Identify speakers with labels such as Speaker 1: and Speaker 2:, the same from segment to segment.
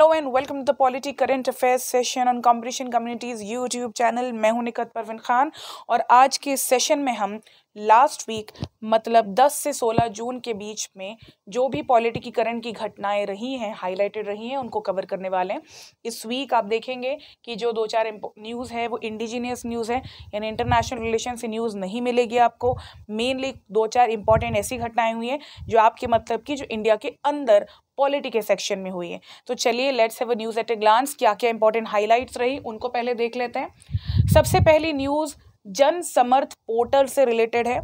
Speaker 1: hello and welcome to the polity current affairs session on competition communities YouTube channel मैं हूं निकत परवीन खान और आज के सेशन में हम लास्ट वीक मतलब 10 से 16 जून के बीच में जो भी पॉलिटी की करंट की घटनाएं रही हैं हाईलाइटेड रही हैं उनको कवर करने वाले हैं इस वीक आप देखेंगे कि जो दो चार न्यूज़ है वो इंडिजीनियस न्यूज़ है यानी इंटरनेशनल रिलेशन से न्यूज़ नहीं मिलेगी आपको मेनली दो चार इंपॉर्टेंट ऐसी घटनाएं हुई हैं जो आपके मतलब कि जो इंडिया के अंदर पॉलिटी के सेक्शन में हुई है तो चलिए let's have a news at a glance क्या क्या इंपॉर्टेंट हाईलाइट्स रही उनको पहले देख लेते हैं सबसे पहली न्यूज़ जन समर्थ पोर्टल से रिलेटेड है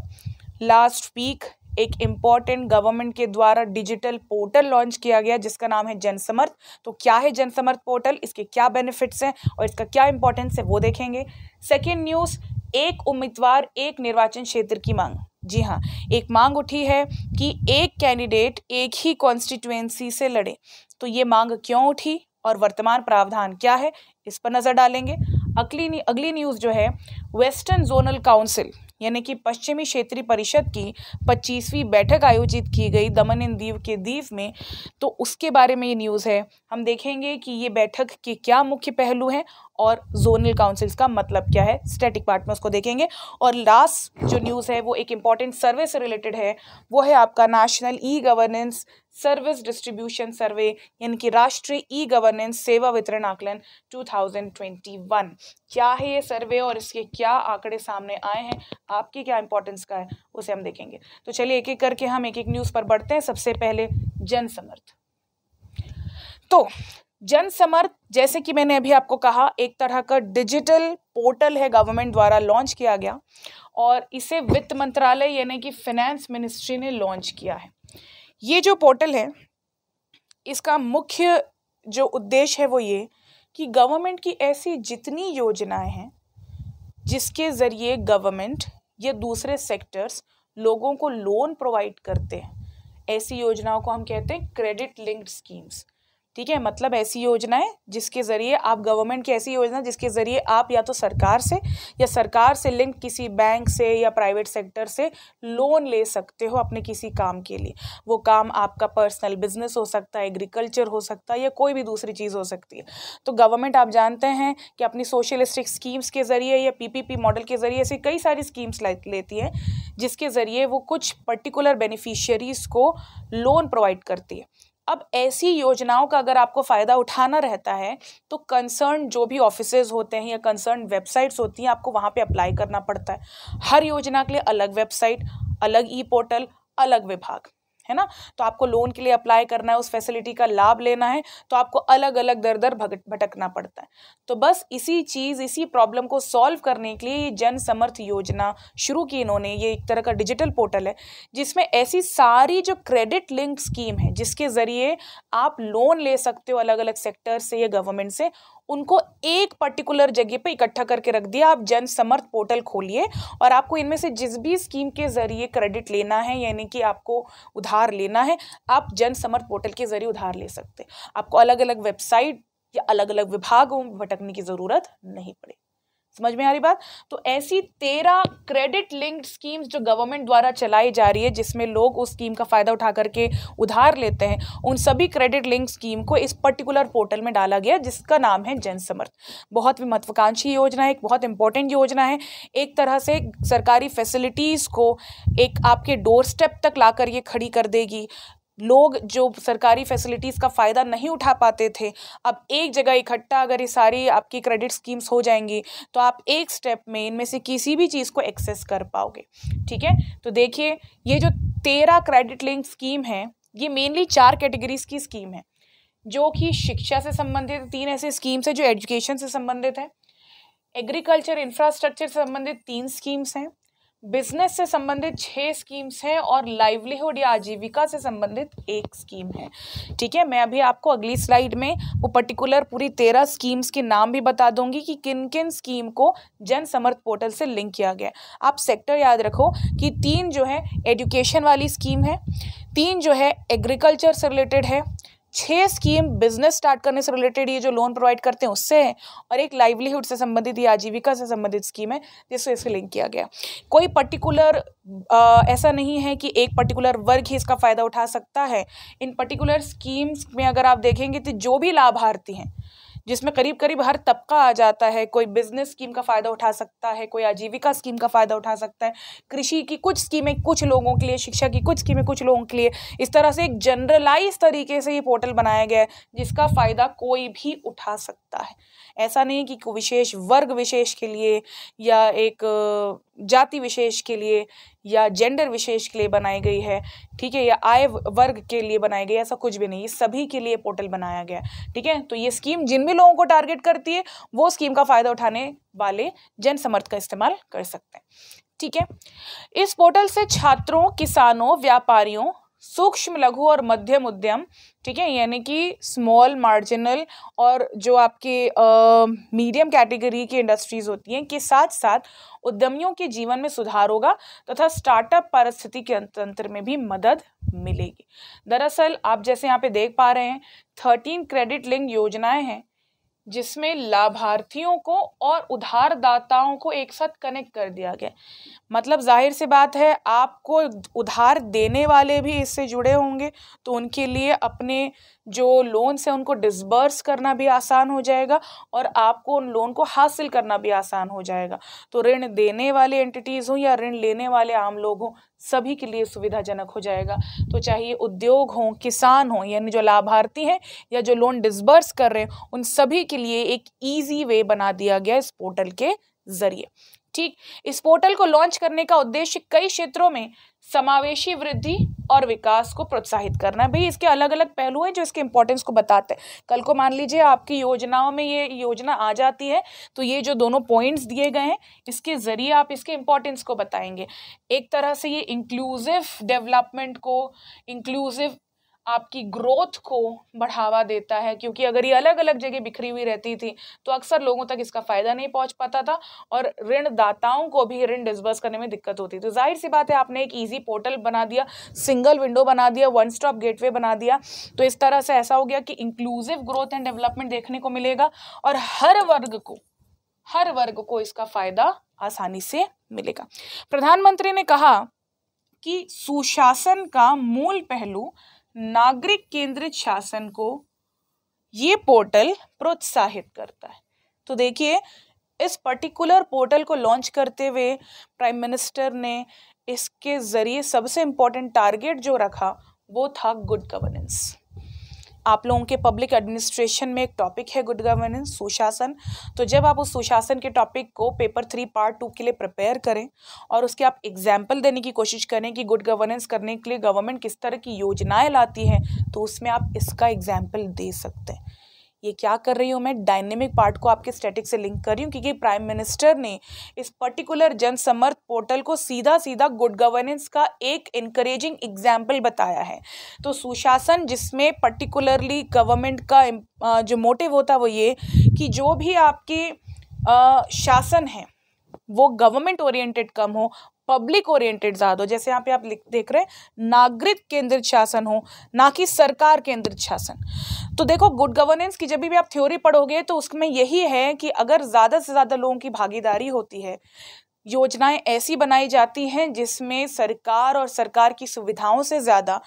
Speaker 1: लास्ट वीक एक इम्पॉर्टेंट गवर्नमेंट के द्वारा डिजिटल पोर्टल लॉन्च किया गया जिसका नाम है जनसमर्थ तो क्या है जनसमर्थ पोर्टल इसके क्या बेनिफिट्स हैं और इसका क्या इंपॉर्टेंस है वो देखेंगे सेकेंड न्यूज़ एक उम्मीदवार एक निर्वाचन क्षेत्र की मांग जी हाँ एक मांग उठी है कि एक कैंडिडेट एक ही कॉन्स्टिट्युएंसी से लड़े तो ये मांग क्यों उठी और वर्तमान प्रावधान क्या है इस पर नज़र डालेंगे अगली अगली न्यूज़ जो है वेस्टर्न जोनल काउंसिल यानी कि पश्चिमी क्षेत्रीय परिषद की 25वीं बैठक आयोजित की गई दमन इन दीव के दीव में तो उसके बारे में ये न्यूज़ है हम देखेंगे कि ये बैठक के क्या मुख्य पहलू हैं और जोनल काउंसिल्स का मतलब क्या है स्टैटिक पार्ट में उसको देखेंगे और लास्ट जो न्यूज़ है वो एक इम्पॉर्टेंट सर्वे से रिलेटेड है वो है आपका national e governance service distribution survey यानी कि राष्ट्रीय ई गवर्नेंस सेवा वितरण आकलन 2021 क्या है ये सर्वे और इसके क्या आंकड़े सामने आए हैं आपकी क्या इंपॉर्टेंस का है उसे हम देखेंगे तो चलिए एक एक करके हम एक एक न्यूज़ पर बढ़ते हैं सबसे पहले जनसमर्थ तो जनसमर्थ जैसे कि मैंने अभी आपको कहा एक तरह का डिजिटल पोर्टल है गवर्नमेंट द्वारा लॉन्च किया गया और इसे वित्त मंत्रालय यानी कि फिनेंस मिनिस्ट्री ने लॉन्च किया है ये जो पोर्टल है इसका मुख्य जो उद्देश्य है वो ये कि गवर्नमेंट की ऐसी जितनी योजनाएं हैं जिसके ज़रिए गवर्नमेंट या दूसरे सेक्टर्स लोगों को लोन प्रोवाइड करते हैं ऐसी योजनाओं को हम कहते हैं क्रेडिट लिंक्ड स्कीम्स ठीक है मतलब ऐसी योजनाएं जिसके ज़रिए आप गवर्नमेंट की ऐसी योजना जिसके ज़रिए आप या तो सरकार से या सरकार से लिंक किसी बैंक से या प्राइवेट सेक्टर से लोन ले सकते हो अपने किसी काम के लिए वो काम आपका पर्सनल बिजनेस हो सकता है एग्रीकल्चर हो सकता है या कोई भी दूसरी चीज़ हो सकती है तो गवर्नमेंट आप जानते हैं कि अपनी सोशलिस्टिक स्कीम्स के ज़रिए या पी मॉडल के ज़रिए ऐसी कई सारी स्कीम्स लेती है जिसके ज़रिए वो कुछ पर्टिकुलर बेनिफिशियरीज़ को लोन प्रोवाइड करती है अब ऐसी योजनाओं का अगर आपको फ़ायदा उठाना रहता है तो कंसर्न जो भी ऑफिसेज होते हैं या कंसर्न वेबसाइट्स होती हैं आपको वहाँ पे अप्लाई करना पड़ता है हर योजना के लिए अलग वेबसाइट अलग ई पोर्टल अलग विभाग है ना तो आपको लोन के लिए अप्लाई करना है उस फैसिलिटी का लाभ लेना है तो आपको अलग अलग दर दर भटकना पड़ता है तो बस इसी चीज़ इसी प्रॉब्लम को सॉल्व करने के लिए ये जन समर्थ योजना शुरू की इन्होंने ये एक तरह का डिजिटल पोर्टल है जिसमें ऐसी सारी जो क्रेडिट लिंक स्कीम है जिसके ज़रिए आप लोन ले सकते हो अलग अलग सेक्टर से या गवर्नमेंट से उनको एक पर्टिकुलर जगह पे इकट्ठा करके रख दिया आप जन समर्थ पोर्टल खोलिए और आपको इनमें से जिस भी स्कीम के ज़रिए क्रेडिट लेना है यानी कि आपको उधार लेना है आप जन समर्थ पोर्टल के ज़रिए उधार ले सकते आपको अलग अलग वेबसाइट या अलग अलग विभागों में भटकने की ज़रूरत नहीं पड़ेगी समझ में आ रही बात तो ऐसी तेरह क्रेडिट लिंक्ड स्कीम्स जो गवर्नमेंट द्वारा चलाई जा रही है जिसमें लोग उस स्कीम का फ़ायदा उठा करके उधार लेते हैं उन सभी क्रेडिट लिंक स्कीम को इस पर्टिकुलर पोर्टल में डाला गया जिसका नाम है जनसमर्थ बहुत ही महत्वाकांक्षी योजना है एक बहुत इंपॉर्टेंट योजना है एक तरह से सरकारी फैसिलिटीज़ को एक आपके डोर स्टेप तक ला कर ये खड़ी कर देगी लोग जो सरकारी फैसिलिटीज़ का फ़ायदा नहीं उठा पाते थे अब एक जगह इकट्ठा अगर ये सारी आपकी क्रेडिट स्कीम्स हो जाएंगी तो आप एक स्टेप में इनमें से किसी भी चीज़ को एक्सेस कर पाओगे ठीक है तो देखिए ये जो तेरह क्रेडिट लिंक स्कीम है ये मेनली चार कैटेगरीज की स्कीम है जो कि शिक्षा से संबंधित तीन ऐसी स्कीम्स हैं जो एजुकेशन से संबंधित हैं एग्रीकल्चर इंफ्रास्ट्रक्चर से संबंधित तीन स्कीम्स हैं बिजनेस से संबंधित छः स्कीम्स हैं और लाइवलीहुड या आजीविका से संबंधित एक स्कीम है ठीक है मैं अभी आपको अगली स्लाइड में वो पर्टिकुलर पूरी तेरह स्कीम्स के नाम भी बता दूंगी कि किन किन स्कीम को जन समर्थ पोर्टल से लिंक किया गया आप सेक्टर याद रखो कि तीन जो है एजुकेशन वाली स्कीम है तीन जो है एग्रीकल्चर से रिलेटेड है छः स्कीम बिजनेस स्टार्ट करने से रिलेटेड ये जो लोन प्रोवाइड करते हैं उससे है और एक लाइवलीहुड से संबंधित या आजीविका से संबंधित स्कीम है जिसको इसे लिंक किया गया कोई पर्टिकुलर ऐसा नहीं है कि एक पर्टिकुलर वर्ग ही इसका फ़ायदा उठा सकता है इन पर्टिकुलर स्कीम्स में अगर आप देखेंगे तो जो भी लाभार्थी हैं जिसमें करीब करीब हर तबका आ जाता है कोई बिजनेस स्कीम का फ़ायदा उठा सकता है कोई आजीविका स्कीम का फ़ायदा उठा सकता है कृषि की कुछ स्कीमें कुछ लोगों के लिए शिक्षा की कुछ स्कीमें कुछ लोगों के लिए इस तरह से एक जनरलाइज तरीके से ये पोर्टल बनाया गया है जिसका फ़ायदा कोई भी उठा सकता है ऐसा नहीं कि विशेष वर्ग विशेष के लिए या एक जाति विशेष के लिए या जेंडर विशेष के लिए बनाई गई है ठीक है या आय वर्ग के लिए बनाई गई ऐसा कुछ भी नहीं सभी के लिए पोर्टल बनाया गया ठीक है तो ये स्कीम जिन भी लोगों को टारगेट करती है वो स्कीम का फ़ायदा उठाने वाले जन समर्थ का इस्तेमाल कर सकते हैं ठीक है इस पोर्टल से छात्रों किसानों व्यापारियों सूक्ष्म लघु और मध्यम उद्यम ठीक है यानी कि स्मॉल मार्जिनल और जो आपके मीडियम कैटेगरी की इंडस्ट्रीज होती हैं के साथ साथ उद्यमियों के जीवन में सुधार होगा तथा तो स्टार्टअप परिस्थिति के तंत्र में भी मदद मिलेगी दरअसल आप जैसे यहाँ पे देख पा रहे हैं थर्टीन क्रेडिट लिंक योजनाएं हैं जिसमें लाभार्थियों को और उधारदाताओं को एक साथ कनेक्ट कर दिया गया मतलब जाहिर सी बात है आपको उधार देने वाले भी इससे जुड़े होंगे तो उनके लिए अपने जो लोन्स हैं उनको डिसबर्स करना भी आसान हो जाएगा और आपको उन लोन को हासिल करना भी आसान हो जाएगा तो ऋण देने वाले एंटिटीज़ हों या ऋण लेने वाले आम लोग हों सभी के लिए सुविधाजनक हो जाएगा तो ये उद्योग हों किसान हों यानी जो लाभार्थी हैं या जो लोन डिसबर्स कर रहे हैं उन सभी के लिए एक ईजी वे बना दिया गया इस पोर्टल के जरिए ठीक इस पोर्टल को लॉन्च करने का उद्देश्य कई क्षेत्रों में समावेशी वृद्धि और विकास को प्रोत्साहित करना भाई इसके अलग अलग पहलू हैं जो इसके इंपॉर्टेंस को बताते हैं कल को मान लीजिए आपकी योजनाओं में ये योजना आ जाती है तो ये जो दोनों पॉइंट्स दिए गए हैं इसके ज़रिए आप इसके इंपॉर्टेंस को बताएंगे एक तरह से ये इंक्लूसिव डेवलपमेंट को इंक्लूसिव आपकी ग्रोथ को बढ़ावा देता है क्योंकि अगर ये अलग अलग जगह बिखरी हुई रहती थी तो अक्सर लोगों तक इसका फ़ायदा नहीं पहुंच पाता था और ऋणदाताओं को भी ऋण डिस्बर्स करने में दिक्कत होती तो जाहिर सी बात है आपने एक ईजी पोर्टल बना दिया सिंगल विंडो बना दिया वन स्टॉप गेटवे बना दिया तो इस तरह से ऐसा हो गया कि इंक्लूसिव ग्रोथ एंड डेवलपमेंट देखने को मिलेगा और हर वर्ग को हर वर्ग को इसका फ़ायदा आसानी से मिलेगा प्रधानमंत्री ने कहा कि सुशासन का मूल पहलू नागरिक केंद्रित शासन को ये पोर्टल प्रोत्साहित करता है तो देखिए इस पर्टिकुलर पोर्टल को लॉन्च करते हुए प्राइम मिनिस्टर ने इसके ज़रिए सबसे इम्पोर्टेंट टारगेट जो रखा वो था गुड गवर्नेंस आप लोगों के पब्लिक एडमिनिस्ट्रेशन में एक टॉपिक है गुड गवर्नेंस सुशासन तो जब आप उस सुशासन के टॉपिक को पेपर थ्री पार्ट टू के लिए प्रिपेयर करें और उसके आप एग्जाम्पल देने की कोशिश करें कि गुड गवर्नेंस करने के लिए गवर्नमेंट किस तरह की योजनाएँ लाती हैं तो उसमें आप इसका एग्जाम्पल दे सकते हैं ये क्या कर रही हूँ मैं डायनेमिक पार्ट को आपके स्टैटिक से लिंक कर रही हूँ क्योंकि प्राइम मिनिस्टर ने इस पर्टिकुलर जनसमर्थ पोर्टल को सीधा सीधा गुड गवर्नेंस का एक इंकरेजिंग एग्जाम्पल बताया है तो सुशासन जिसमें पर्टिकुलरली गवर्नमेंट का जो मोटिव होता है वो ये कि जो भी आपके शासन है वो गवर्नमेंट ओरिएंटेड कम हो पब्लिक ओरिएंटेड ज़्यादा हो जैसे यहाँ पे आप देख रहे हैं नागरिक केंद्रित शासन हो ना कि सरकार केंद्रित शासन तो देखो गुड गवर्नेंस की जब भी आप थ्योरी पढ़ोगे तो उसमें यही है कि अगर ज़्यादा से ज़्यादा लोगों की भागीदारी होती है योजनाएं ऐसी बनाई जाती हैं जिसमें सरकार और सरकार की सुविधाओं से ज़्यादा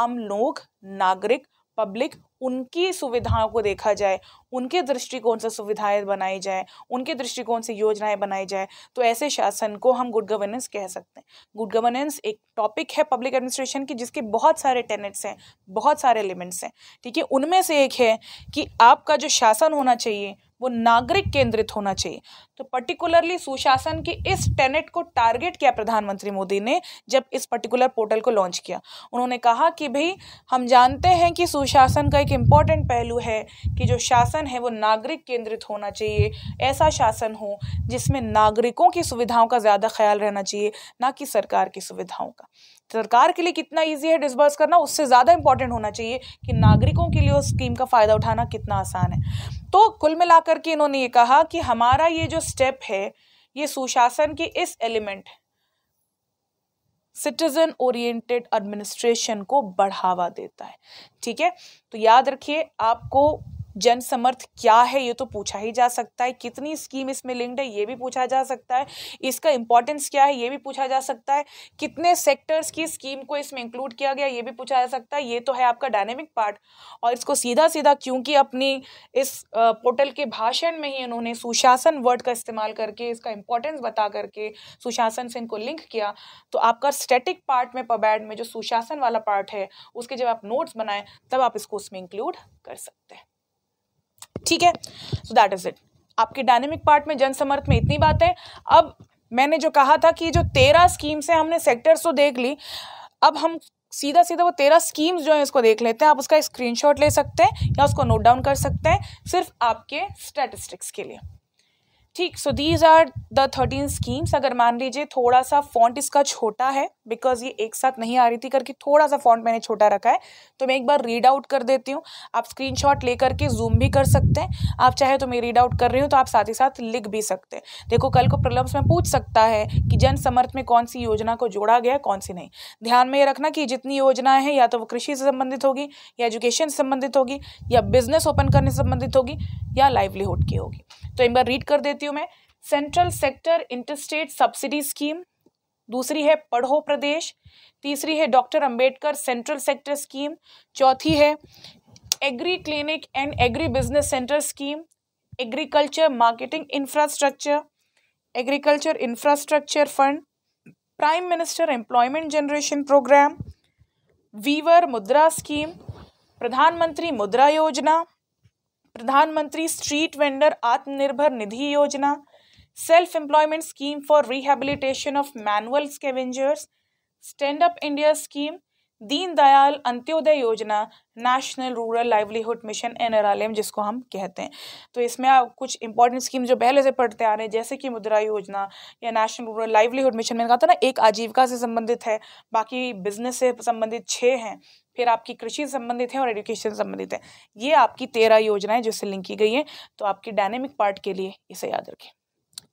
Speaker 1: आम लोग नागरिक पब्लिक उनकी सुविधाओं को देखा जाए उनके दृष्टिकोण से सुविधाएं बनाई जाए उनके दृष्टिकोण से योजनाएं बनाई जाए तो ऐसे शासन को हम गुड गवर्नेंस कह सकते हैं गुड गवर्नेंस एक टॉपिक है पब्लिक एडमिनिस्ट्रेशन की जिसके बहुत सारे टेनेट्स हैं बहुत सारे एलिमेंट्स हैं ठीक है उनमें से एक है कि आपका जो शासन होना चाहिए वो नागरिक केंद्रित होना चाहिए तो पर्टिकुलरली सुशासन के इस टेनेट को टारगेट किया प्रधानमंत्री मोदी ने जब इस पर्टिकुलर पोर्टल को लॉन्च किया उन्होंने कहा कि भाई हम जानते हैं कि सुशासन का एक इम्पॉर्टेंट पहलू है कि जो शासन है वो नागरिक केंद्रित होना चाहिए ऐसा शासन हो जिसमें नागरिकों की सुविधाओं का ज़्यादा ख्याल रहना चाहिए ना कि सरकार की सुविधाओं का सरकार के लिए कितना ईजी है डिसबर्स करना उससे ज़्यादा इंपॉर्टेंट होना चाहिए कि नागरिकों के लिए उस स्कीम का फ़ायदा उठाना कितना आसान है तो कुल मिलाकर के इन्होंने ये कहा कि हमारा ये जो स्टेप है ये सुशासन के इस एलिमेंट सिटीजन ओरिएंटेड एडमिनिस्ट्रेशन को बढ़ावा देता है ठीक है तो याद रखिए आपको जनसमर्थ क्या है ये तो पूछा ही जा सकता है कितनी स्कीम इसमें लिंक्ड है ये भी पूछा जा सकता है इसका इंपॉर्टेंस क्या है ये भी पूछा जा सकता है कितने सेक्टर्स की स्कीम को इसमें इंक्लूड किया गया ये भी पूछा जा सकता है ये तो है आपका डायनेमिक पार्ट और इसको सीधा सीधा क्योंकि अपनी इस पोर्टल के भाषण में ही इन्होंने सुशासन वर्ड का इस्तेमाल करके इसका इंपॉर्टेंस बता करके सुशासन से इनको लिंक किया तो आपका स्टेटिक पार्ट में पबैड में जो सुशासन वाला पार्ट है उसके जब आप नोट्स बनाएं तब आप इसको उसमें इंक्लूड कर सकते हैं ठीक है सो दैट इज़ इट आपके डायनेमिक पार्ट में जनसमर्थ में इतनी बात है अब मैंने जो कहा था कि जो तेरह स्कीम्स हैं हमने सेक्टर्स तो देख ली अब हम सीधा सीधा वो तेरह स्कीम्स जो हैं इसको देख लेते हैं आप उसका स्क्रीनशॉट ले सकते हैं या उसको नोट डाउन कर सकते हैं सिर्फ आपके स्टैटिस्टिक्स के लिए ठीक so these are the thirteen schemes अगर मान लीजिए थोड़ा सा फॉन्ट इसका छोटा है बिकॉज ये एक साथ नहीं आ रही थी करके थोड़ा सा फॉन्ट मैंने छोटा रखा है तो मैं एक बार रीड आउट कर देती हूँ आप स्क्रीन शॉट ले करके जूम भी कर सकते हैं आप चाहे तो मैं रीड आउट कर रही हूँ तो आप साथ ही साथ लिख भी सकते हैं देखो कल को प्रलम्स में पूछ सकता है कि जन समर्थ में कौन सी योजना को जोड़ा गया कौन सी नहीं ध्यान में ये रखना कि जितनी योजनाएं हैं या तो वो कृषि से संबंधित होगी या एजुकेशन से संबंधित होगी या बिजनेस ओपन करने से संबंधित होगी या लाइवलीहुड की होगी तो एक बार रीड कर देती हूँ मैं central sector interstate subsidy scheme दूसरी है पढ़ो प्रदेश तीसरी है doctor Ambedkar central sector scheme चौथी है agri clinic and agri business centre scheme agriculture marketing infrastructure agriculture infrastructure fund prime minister employment generation programme weaver Mudra scheme Pradhanmantri Mudra Yojana Pradhanmantri street vendor Atmanirbhar Nidhi Yojana self employment scheme for rehabilitation of manual scavengers stand up India scheme Deendayal Antyodaya Yojana national rural livelihood mission N जिसको हम कहते हैं तो इसमें आप कुछ important scheme जो पहले से पढ़ते आ रहे हैं जैसे कि मुद्रा योजना या नेशनल रूरल लाइवलीहुड मिशन मैंने कहा था ना एक आजीविका से संबंधित है बाकी बिजनेस से संबंधित छः हैं फिर आपकी कृषि संबंधित है और एजुकेशन संबंधित है ये आपकी तेरह योजनाएं जिससे लिंक की गई है तो आपकी डायनेमिक पार्ट के लिए इसे याद रखें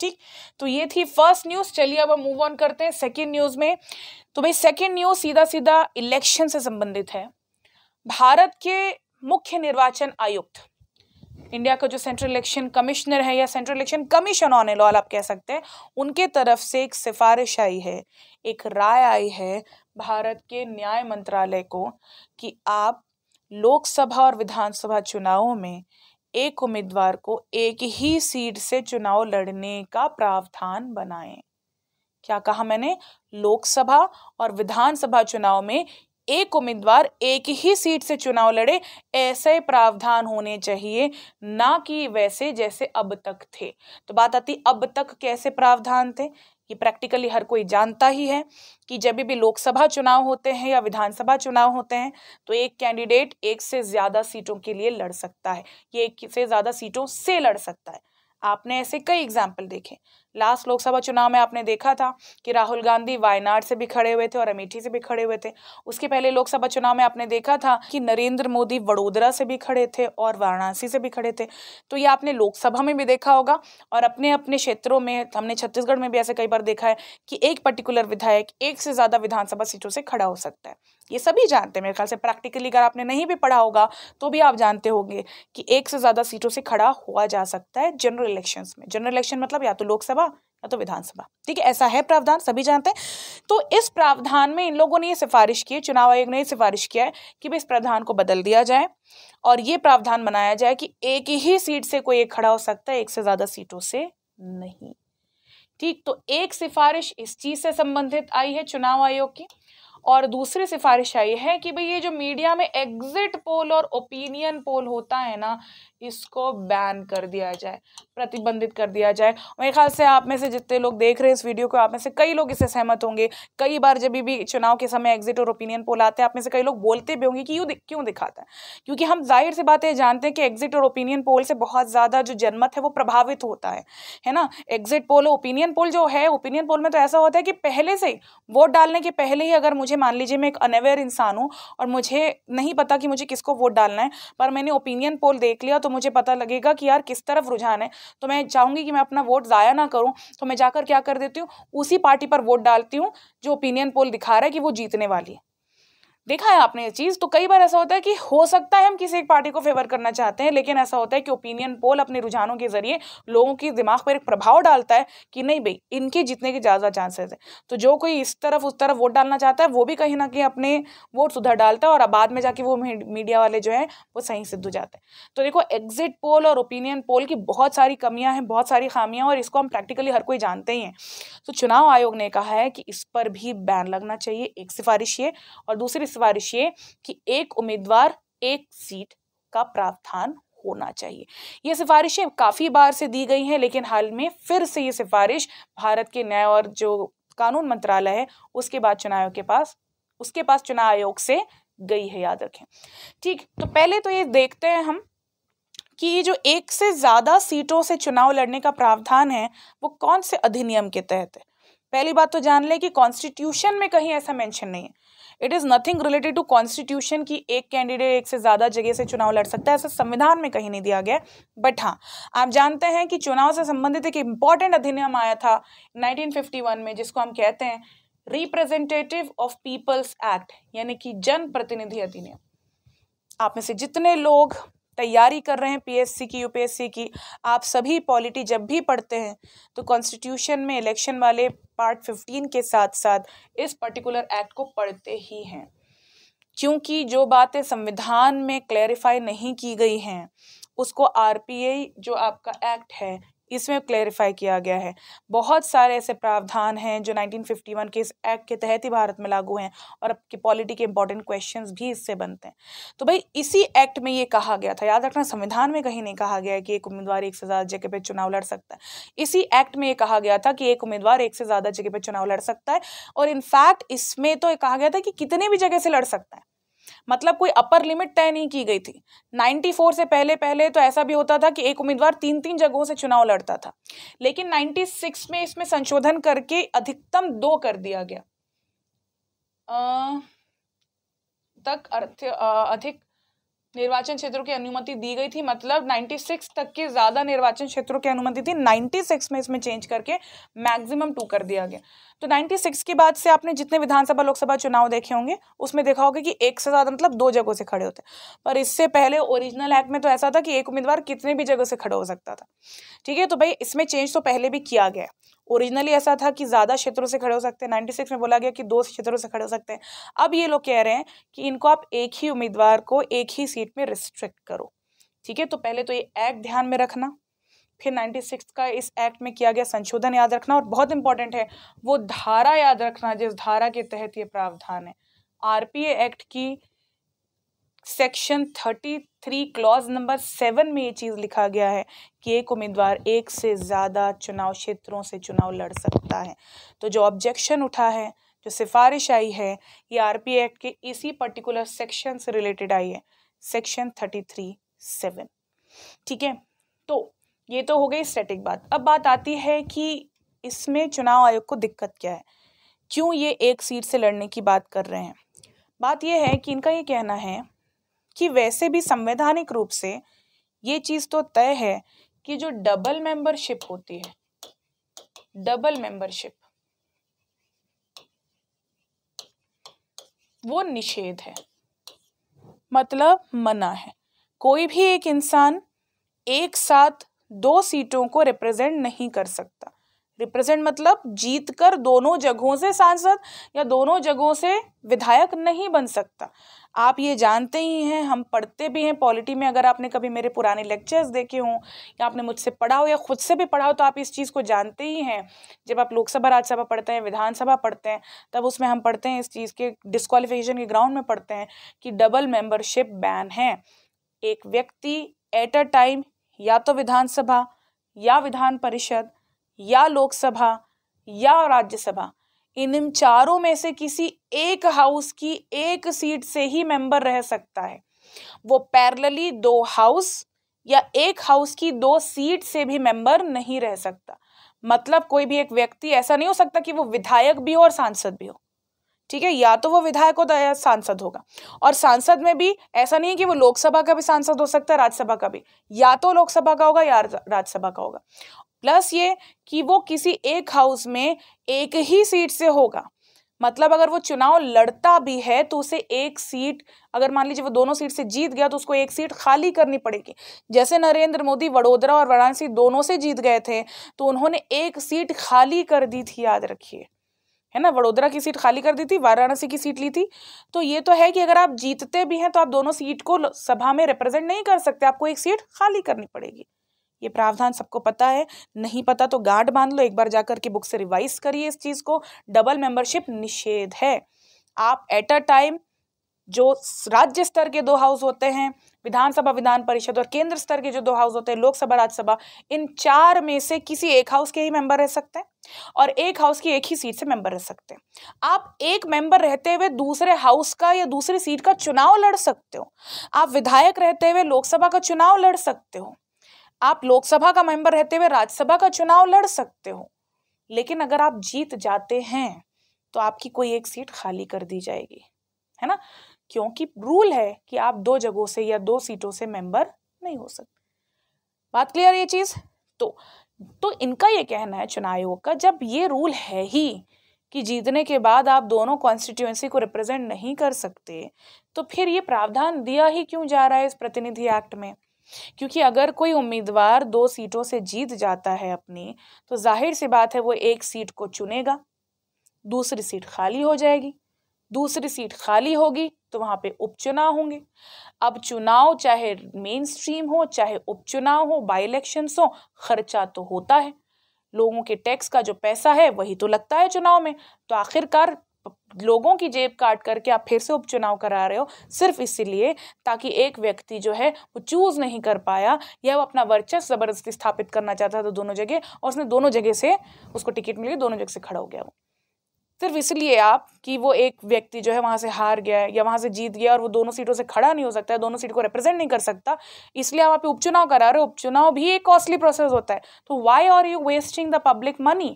Speaker 1: ठीक तो ये थी फर्स्ट न्यूज चलिए अब हम मूव ऑन करते हैं सेकेंड न्यूज में तो भाई सेकेंड न्यूज सीधा सीधा इलेक्शन से संबंधित है भारत के मुख्य निर्वाचन आयुक्त इंडिया का जो सेंट्रल इलेक्शन कमिश्नर है या सेंट्रल इलेक्शन कमीशन ऑन एलॉल आप कह सकते हैं उनके तरफ से एक सिफारिश आई है एक राय आई है भारत के न्याय मंत्रालय को कि आप लोकसभा और विधानसभा चुनावों में एक उम्मीदवार को एक ही सीट से चुनाव लड़ने का प्रावधान बनाएं क्या कहा मैंने लोकसभा और विधानसभा चुनाव में एक उम्मीदवार एक ही सीट से चुनाव लड़े ऐसे प्रावधान होने चाहिए ना कि वैसे जैसे अब तक थे तो बात आती अब तक कैसे प्रावधान थे ये प्रैक्टिकली हर कोई जानता ही है कि जब भी लोकसभा चुनाव होते हैं या विधानसभा चुनाव होते हैं तो एक कैंडिडेट एक से ज़्यादा सीटों के लिए लड़ सकता है ये एक से ज़्यादा सीटों से लड़ सकता है आपने ऐसे कई एग्जाम्पल देखे लास्ट लोकसभा चुनाव में आपने देखा था कि राहुल गांधी वायनाड से भी खड़े हुए थे और अमेठी से भी खड़े हुए थे उसके पहले लोकसभा चुनाव में आपने देखा था कि नरेंद्र मोदी वडोदरा से भी खड़े थे और वाराणसी से भी खड़े थे तो ये आपने लोकसभा में भी देखा होगा और अपने अपने क्षेत्रों में हमने छत्तीसगढ़ में भी ऐसे कई बार देखा है कि एक पर्टिकुलर विधायक एक से ज़्यादा विधानसभा सीटों से खड़ा हो सकता है ये सभी जानते हैं मेरे ख्याल से प्रैक्टिकली अगर आपने नहीं भी पढ़ा होगा तो भी आप जानते होंगे कि एक से ज़्यादा सीटों से खड़ा हुआ जा सकता है जनरल इलेक्शंस में जनरल इलेक्शन मतलब या तो लोकसभा या तो विधानसभा ठीक है ऐसा है प्रावधान सभी जानते हैं तो इस प्रावधान में इन लोगों ने ये सिफारिश की चुनाव आयोग ने ये सिफारिश किया है कि भाई इस प्रावधान को बदल दिया जाए और ये प्रावधान बनाया जाए कि एक ही सीट से कोई एक खड़ा हो सकता है एक से ज़्यादा सीटों से नहीं ठीक तो एक सिफारिश इस चीज़ से संबंधित आई है चुनाव आयोग की और दूसरी सिफारिश आई है कि भाई ये जो मीडिया में एग्जिट पोल और ओपिनियन पोल होता है ना इसको बैन कर दिया जाए प्रतिबंधित कर दिया जाए मेरे ख्याल से आप में से जितने लोग देख रहे हैं इस वीडियो को आप में से कई लोग इससे सहमत होंगे कई बार जब भी चुनाव के समय एग्जिट और ओपिनियन पोल आते हैं आप में से कई लोग बोलते भी होंगे कि यूँ क्यों दिखाता है क्योंकि हम जाहिर सी बात जानते हैं कि एग्जिट और ओपिनियन पोल से बहुत ज़्यादा जो जनमत है वो प्रभावित होता है है ना एग्जिट पोल ओपिनियन पोल जो है ओपिनियन पोल में तो ऐसा होता है कि पहले से वोट डालने के पहले ही अगर मुझे मान लीजिए मैं एक अनअवेयर इंसान हूँ और मुझे नहीं पता कि मुझे किसको वोट डालना है पर मैंने ओपिनियन पोल देख लिया तो मुझे पता लगेगा कि यार किस तरफ रुझान है तो मैं चाहूँगी कि मैं अपना वोट ज़ाया ना करूँ तो मैं जाकर क्या कर देती हूँ उसी पार्टी पर वोट डालती हूँ जो ओपिनियन पोल दिखा रहा है कि वो जीतने वाली है देखा है आपने ये चीज़ तो कई बार ऐसा होता है कि हो सकता है हम किसी एक पार्टी को फेवर करना चाहते हैं लेकिन ऐसा होता है कि ओपिनियन पोल अपने रुझानों के जरिए लोगों के दिमाग पर एक प्रभाव डालता है कि नहीं भाई इनके जीतने के ज़्यादा चांसेस हैं तो जो कोई इस तरफ उस तरफ वोट डालना चाहता है वो भी कहीं ना कहीं अपने वोट सुधर डालता है और बाद में जाके वो मीडिया वाले जो हैं वो सही सिद्ध हो जाते हैं तो देखो एग्जिट पोल और ओपिनियन पोल की बहुत सारी कमियाँ हैं बहुत सारी खामियाँ और इसको हम प्रैक्टिकली हर कोई जानते ही हैं तो चुनाव आयोग ने कहा है कि इस पर भी बैन लगना चाहिए एक सिफारिश ये और दूसरी सिफारिश ये कि एक उम्मीदवार एक सीट का प्रावधान होना चाहिए ये सिफारिशें काफ़ी बार से दी गई हैं लेकिन हाल में फिर से ये सिफारिश भारत के न्याय और जो कानून मंत्रालय है उसके बाद चुनाव के पास उसके पास चुनाव आयोग से गई है याद रखें ठीक तो पहले तो ये देखते हैं हम कि ये जो एक से ज़्यादा सीटों से चुनाव लड़ने का प्रावधान है वो कौन से अधिनियम के तहत है पहली बात तो जान लें कि कॉन्स्टिट्यूशन में कहीं ऐसा मेंशन नहीं है it is nothing related to constitution की एक कैंडिडेट एक से ज़्यादा जगह से चुनाव लड़ सकता है ऐसा संविधान में कहीं नहीं दिया गया बट हाँ आप जानते हैं कि चुनाव से संबंधित एक इंपॉर्टेंट अधिनियम आया था 1951 में जिसको हम कहते हैं रिप्रेजेंटेटिव ऑफ पीपल्स एक्ट यानी कि जनप्रतिनिधि अधिनियम आप में से जितने लोग तैयारी कर रहे हैं पीएससी की यूपीएससी की आप सभी पॉलिटी जब भी पढ़ते हैं तो कॉन्स्टिट्यूशन में इलेक्शन वाले पार्ट फिफ्टीन के साथ साथ इस पर्टिकुलर एक्ट को पढ़ते ही हैं क्योंकि जो बातें संविधान में क्लैरिफाई नहीं की गई हैं उसको आर जो आपका एक्ट है इसमें क्लेरिफाई किया गया है बहुत सारे ऐसे प्रावधान हैं जो 1951 के इस एक्ट के तहत ही भारत में लागू हैं और आपकी पॉलिटी के इंपॉर्टेंट क्वेश्चन भी इससे बनते हैं तो भाई इसी एक्ट में ये कहा गया था याद रखना संविधान में कहीं नहीं कहा गया है कि एक उम्मीदवार एक से ज़्यादा जगह पर चुनाव लड़ सकता है इसी एक्ट में ये कहा गया था कि एक उम्मीदवार एक से ज़्यादा जगह पर चुनाव लड़ सकता है और इनफैक्ट इसमें तो कहा गया था कि कितने भी जगह से लड़ सकता है मतलब कोई अपर लिमिट तय नहीं की गई थी 94 से पहले पहले तो ऐसा भी होता था कि एक उम्मीदवार तीन तीन जगहों से चुनाव लड़ता था लेकिन 96 में इसमें संशोधन करके अधिकतम दो कर दिया गया आ, तक अर्थ अधिक निर्वाचन क्षेत्रों की अनुमति दी गई थी मतलब 96 तक के ज़्यादा निर्वाचन क्षेत्रों की अनुमति थी 96 में इसमें चेंज करके मैक्सिमम टू कर दिया गया तो 96 के बाद से आपने जितने विधानसभा लोकसभा चुनाव देखे होंगे उसमें देखा होगा कि एक से ज़्यादा मतलब दो जगहों से खड़े होते पर इससे पहले ओरिजिनल एक्ट में तो ऐसा था कि एक उम्मीदवार कितने भी जगह से खड़ा हो सकता था ठीक है तो भाई इसमें चेंज तो पहले भी किया गया ओरिजिनली ऐसा था कि ज़्यादा क्षेत्रों से खड़े हो सकते हैं नाइन्टी सिक्स में बोला गया कि दो क्षेत्रों से खड़े हो सकते हैं अब ये लोग कह रहे हैं कि इनको आप एक ही उम्मीदवार को एक ही सीट में रिस्ट्रिक्ट करो ठीक है तो पहले तो ये एक्ट ध्यान में रखना फिर नाइन्टी सिक्स का इस एक्ट में किया गया संशोधन याद रखना और बहुत इंपॉर्टेंट है वो धारा याद रखना जिस धारा के तहत ये प्रावधान है आरपीए एक्ट की section thirty three clause number seven में ये चीज़ लिखा गया है कि एक उम्मीदवार एक से ज़्यादा चुनाव क्षेत्रों से चुनाव लड़ सकता है तो जो ऑब्जेक्शन उठा है जो सिफारिश आई है ये आरपी एक्ट के इसी पर्टिकुलर सेक्शन से रिलेटेड आई है सेक्शन थर्टी थ्री सेवन ठीक है तो ये तो हो गई स्टैटिक बात अब बात आती है कि इसमें चुनाव आयोग को दिक्कत क्या है क्यों ये एक सीट से लड़ने की बात कर रहे हैं बात यह है कि इनका ये कहना है कि वैसे भी संवैधानिक रूप से ये चीज़ तो तय है कि जो डबल मेंबरशिप होती है डबल मेंबरशिप वो निषेध है मतलब मना है कोई भी एक इंसान एक साथ दो सीटों को रिप्रेजेंट नहीं कर सकता रिप्रेजेंट मतलब जीत कर दोनों जगहों से सांसद या दोनों जगहों से विधायक नहीं बन सकता आप ये जानते ही हैं हम पढ़ते भी हैं पॉलिटी में अगर आपने कभी मेरे पुराने लेक्चर्स देखे हों या आपने मुझसे पढ़ा हो या खुद से भी पढ़ा हो तो आप इस चीज़ को जानते ही हैं जब आप लोकसभा राज्यसभा पढ़ते हैं विधानसभा पढ़ते हैं तब उसमें हम पढ़ते हैं इस चीज़ के डिस्कालिफिकेशन के ग्राउंड में पढ़ते हैं कि डबल मेम्बरशिप बैन है एक व्यक्ति एट अ टाइम या तो विधानसभा या विधान परिषद या लोकसभा या राज्यसभा इन चारों में से किसी एक हाउस की एक सीट से ही मेंबर रह सकता है वो पैरेलली दो हाउस या एक हाउस की दो सीट से भी मेंबर नहीं रह सकता मतलब कोई भी एक व्यक्ति ऐसा नहीं हो सकता कि वो विधायक भी हो और सांसद भी हो ठीक है या तो वो विधायक होता है या सांसद होगा और सांसद में भी ऐसा नहीं है कि वो लोकसभा का भी सांसद हो सकता है राज्यसभा का भी या तो लोकसभा का होगा या राज्यसभा का होगा प्लस ये कि वो किसी एक हाउस में एक ही सीट से होगा मतलब अगर वो चुनाव लड़ता भी है तो उसे एक सीट अगर मान लीजिए वो दोनों सीट से जीत गया तो उसको एक सीट खाली करनी पड़ेगी जैसे नरेंद्र मोदी वडोदरा और वाराणसी दोनों से जीत गए थे तो उन्होंने एक सीट खाली कर दी थी याद रखिए है ना वडोदरा की सीट खाली कर दी थी वाराणसी की सीट ली थी तो ये तो है कि अगर आप जीतते भी हैं तो आप दोनों सीट को सभा में रिप्रेजेंट नहीं कर सकते आपको एक सीट खाली करनी पड़ेगी ये प्रावधान सबको पता है नहीं पता तो गार्ड बांध लो एक बार जाकर के बुक से रिवाइज करिए इस चीज़ को डबल मेंबरशिप निषेध है आप एट अ टाइम जो राज्य स्तर के दो हाउस होते हैं विधानसभा विधान परिषद और केंद्र स्तर के जो दो हाउस होते हैं लोकसभा राज्यसभा इन चार में से किसी एक हाउस के ही मेंबर रह सकते हैं और एक हाउस की एक ही सीट से मेंबर रह सकते हैं आप एक मेंबर रहते हुए दूसरे हाउस का या दूसरी सीट का चुनाव लड़ सकते हो आप विधायक रहते हुए लोकसभा का चुनाव लड़ सकते हो आप लोकसभा का मेंबर रहते हुए राज्यसभा का चुनाव लड़ सकते हो लेकिन अगर आप जीत जाते हैं तो आपकी कोई एक सीट खाली कर दी जाएगी है ना क्योंकि रूल है कि आप दो जगहों से या दो सीटों से मेंबर नहीं हो सकते बात क्लियर ये चीज़ तो तो इनका ये कहना है चुनाव आयोग का जब ये रूल है ही कि जीतने के बाद आप दोनों कॉन्स्टिट्यूएंसी को रिप्रेजेंट नहीं कर सकते तो फिर ये प्रावधान दिया ही क्यों जा रहा है इस प्रतिनिधि एक्ट में क्योंकि अगर कोई उम्मीदवार दो सीटों से जीत जाता है अपनी तो जाहिर सी बात है वो एक सीट को चुनेगा दूसरी सीट खाली हो जाएगी दूसरी सीट खाली होगी तो वहाँ पे उपचुनाव होंगे अब चुनाव चाहे मेन स्ट्रीम हो चाहे उपचुनाव हो बाई इलेक्शन हो खर्चा तो होता है लोगों के टैक्स का जो पैसा है वही तो लगता है चुनाव में तो आखिरकार लोगों की जेब काट करके आप फिर से उपचुनाव करा रहे हो सिर्फ इसीलिए ताकि एक व्यक्ति जो है वो चूज़ नहीं कर पाया या वो अपना वर्चस्व ज़बरदस्ती स्थापित करना चाहता था दोनों जगह और उसने दोनों जगह से उसको टिकट मिली दोनों जगह से खड़ा हो गया वो सिर्फ इसलिए आप कि वो एक व्यक्ति जो है वहाँ से हार गया है या वहाँ से जीत गया और वो दोनों सीटों से खड़ा नहीं हो सकता है दोनों सीट को रिप्रेजेंट नहीं कर सकता इसलिए आप आप उपचुनाव करा रहे हो उपचुनाव भी एक कॉस्टली प्रोसेस होता है तो why are you wasting the public money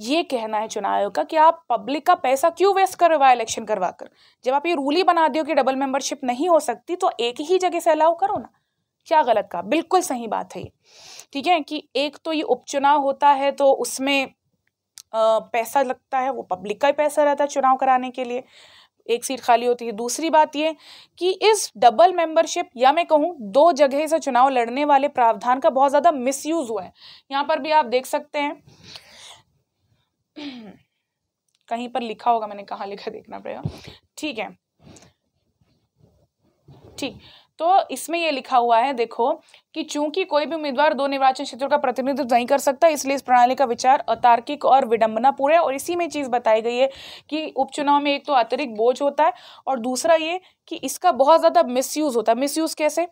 Speaker 1: ये कहना है चुनाव आयोग का कि आप पब्लिक का पैसा क्यों वेस्ट कर रहे हो इलेक्शन करवा कर जब आप ये रूल ही बना दियो कि डबल मेंबरशिप नहीं हो सकती तो एक ही जगह से अलाउ करो ना क्या गलत कहा बिल्कुल सही बात है ये ठीक है कि एक तो ये उपचुनाव होता है तो उसमें पैसा लगता है वो पब्लिक का ही पैसा रहता है चुनाव कराने के लिए एक सीट खाली होती है दूसरी बात ये कि इस डबल मेंबरशिप या मैं कहूँ दो जगह से चुनाव लड़ने वाले प्रावधान का बहुत ज़्यादा मिसयूज़ हुआ है यहाँ पर भी आप देख सकते हैं कहीं पर लिखा होगा मैंने कहा लिखा देखना पड़ेगा ठीक है ठीक तो इसमें यह लिखा हुआ है देखो कि चूंकि कोई भी उम्मीदवार दो निर्वाचन क्षेत्रों का प्रतिनिधित्व नहीं कर सकता इसलिए इस प्रणाली का विचार अतार्किक और विडंबनापूर्ण है और इसी में चीज़ बताई गई है कि उपचुनाव में एक तो अतिरिक्त बोझ होता है और दूसरा ये कि इसका बहुत ज़्यादा मिसयूज़ होता है मिसयूज़ कैसे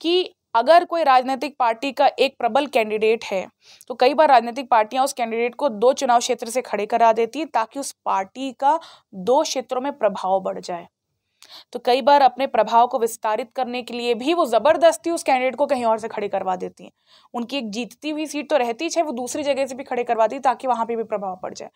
Speaker 1: कि अगर कोई राजनीतिक पार्टी का एक प्रबल कैंडिडेट है तो कई बार राजनीतिक पार्टियां उस कैंडिडेट को दो चुनाव क्षेत्र से खड़े करा देती हैं ताकि उस पार्टी का दो क्षेत्रों में प्रभाव बढ़ जाए तो कई बार अपने प्रभाव को विस्तारित करने के लिए भी वो ज़बरदस्ती उस कैंडिडेट को कहीं और से खड़े करवा देती हैं उनकी एक जीतती हुई सीट तो रहती है वो दूसरी जगह से भी खड़े करवा दी ताकि वहाँ पर भी प्रभाव पड़ जाए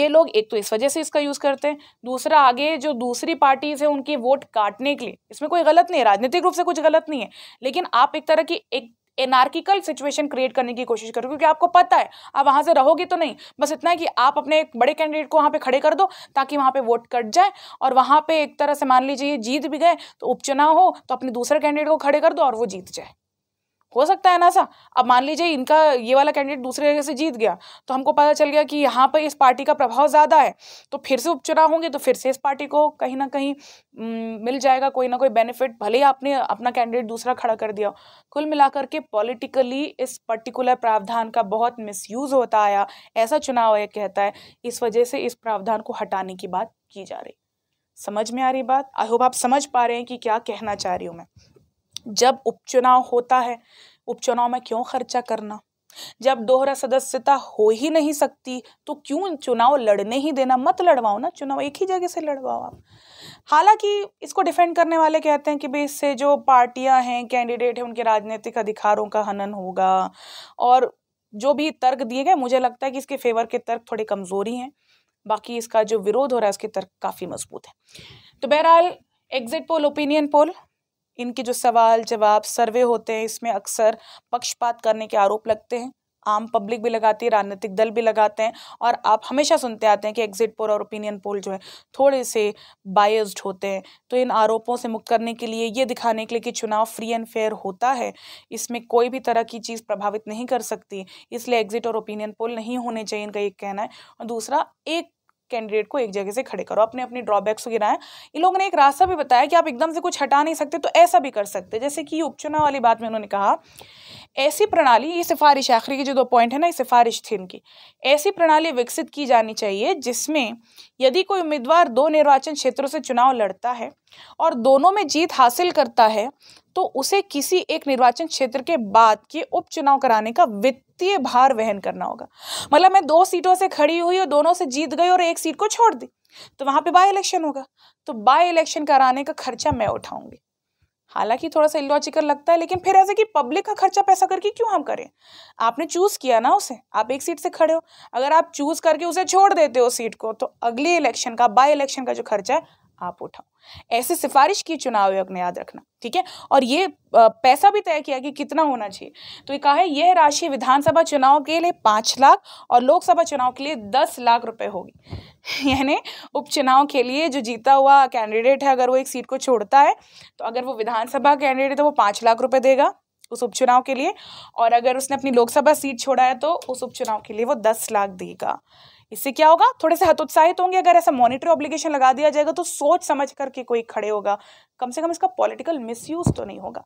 Speaker 1: ये लोग एक तो इस वजह से इसका यूज़ करते हैं दूसरा आगे जो दूसरी पार्टीज़ है उनकी वोट काटने के लिए इसमें कोई गलत नहीं है राजनीतिक रूप से कुछ गलत नहीं है लेकिन आप एक तरह की एक एनार्किकल सिचुएशन क्रिएट करने की कोशिश करो क्योंकि आपको पता है आप वहाँ से रहोगे तो नहीं बस इतना है कि आप अपने एक बड़े कैंडिडेट को वहाँ पे खड़े कर दो ताकि वहाँ पे वोट कट जाए और वहाँ पे एक तरह से मान लीजिए जीत भी गए तो उपचुनाव हो तो अपने दूसरे कैंडिडेट को खड़े कर दो और वो जीत जाए हो सकता है ना सा अब मान लीजिए इनका ये वाला कैंडिडेट दूसरे जगह से जीत गया तो हमको पता चल गया कि यहाँ पर इस पार्टी का प्रभाव ज़्यादा है तो फिर से उपचुनाव होंगे तो फिर से इस पार्टी को कहीं ना कहीं मिल जाएगा कोई ना कोई बेनिफिट भले ही आपने अपना कैंडिडेट दूसरा खड़ा कर दिया कुल मिलाकर के पॉलिटिकली इस पर्टिकुलर प्रावधान का बहुत मिसयूज़ होता आया ऐसा चुनाव यह कहता है इस वजह से इस प्रावधान को हटाने की बात की जा रही समझ में आ रही बात आई होप आप समझ पा रहे हैं कि क्या कहना चाह रही हूँ मैं जब उपचुनाव होता है उपचुनाव में क्यों खर्चा करना जब दोहरा सदस्यता हो ही नहीं सकती तो क्यों चुनाव लड़ने ही देना मत लड़वाओ ना चुनाव एक ही जगह से लड़वाओ आप हालांकि इसको डिफेंड करने वाले कहते हैं कि भाई इससे जो पार्टियां हैं कैंडिडेट हैं उनके राजनीतिक अधिकारों का हनन होगा और जो भी तर्क दिए गए मुझे लगता है कि इसके फेवर के तर्क थोड़े कमज़ोरी हैं बाकी इसका जो विरोध हो रहा है उसके तर्क काफ़ी मजबूत है तो बहरहाल एग्जिट पोल ओपिनियन पोल इनके जो सवाल जवाब सर्वे होते हैं इसमें अक्सर पक्षपात करने के आरोप लगते हैं आम पब्लिक भी लगाती है राजनीतिक दल भी लगाते हैं और आप हमेशा सुनते आते हैं कि एग्जिट पोल और ओपिनियन पोल जो है थोड़े से बायस्ड होते हैं तो इन आरोपों से मुक्त करने के लिए ये दिखाने के लिए कि चुनाव फ्री एंड फेयर होता है इसमें कोई भी तरह की चीज़ प्रभावित नहीं कर सकती इसलिए एग्जिट और ओपिनियन पोल नहीं होने चाहिए इनका एक कहना है और दूसरा एक कैंडिडेट को एक जगह से खड़े करो अपने अपने ड्रॉबैक्स वगैरह हैं इन लोगों ने एक रास्ता भी बताया कि आप एकदम से कुछ हटा नहीं सकते तो ऐसा भी कर सकते जैसे कि उपचुनाव वाली बात में उन्होंने कहा ऐसी प्रणाली ये सिफारिश आखिरी की जो दो पॉइंट है ना ये सिफारिश थी इनकी ऐसी प्रणाली विकसित की जानी चाहिए जिसमें यदि कोई उम्मीदवार दो निर्वाचन क्षेत्रों से चुनाव लड़ता है और दोनों में जीत हासिल करता है तो उसे किसी एक निर्वाचन क्षेत्र के बाद के उपचुनाव कराने का वित्त सकती है भार वहन करना होगा मतलब मैं दो सीटों से खड़ी हुई और दोनों से जीत गई और एक सीट को छोड़ दी तो वहां पे बाय इलेक्शन होगा तो बाय इलेक्शन कराने का खर्चा मैं उठाऊंगी हालांकि थोड़ा सा इलॉजिकल लगता है लेकिन फिर ऐसे कि पब्लिक का खर्चा पैसा करके क्यों हम करें आपने चूज़ किया ना उसे आप एक सीट से खड़े हो अगर आप चूज़ करके उसे छोड़ देते हो सीट को तो अगले इलेक्शन का बाय इलेक्शन का जो खर्चा है आप उठाओ ऐसे सिफारिश की चुनाव आयोग ने याद रखना ठीक है और ये पैसा भी तय किया कि कितना होना चाहिए तो ये कहा है यह राशि विधानसभा चुनाव के लिए पाँच लाख और लोकसभा चुनाव के लिए दस लाख रुपए होगी यानी उपचुनाव के लिए जो जीता हुआ कैंडिडेट है अगर वो एक सीट को छोड़ता है तो अगर वो विधानसभा कैंडिडेट है तो वो पाँच लाख रुपये देगा उस उपचुनाव के लिए और अगर उसने अपनी लोकसभा सीट छोड़ा है तो उस उपचुनाव के लिए वो दस लाख देगा इससे क्या होगा थोड़े से हतोत्साहित होंगे अगर ऐसा मॉनिटरी ऑब्लिगेशन लगा दिया जाएगा तो सोच समझ करके कोई खड़े होगा कम से कम इसका पॉलिटिकल मिसयूज तो नहीं होगा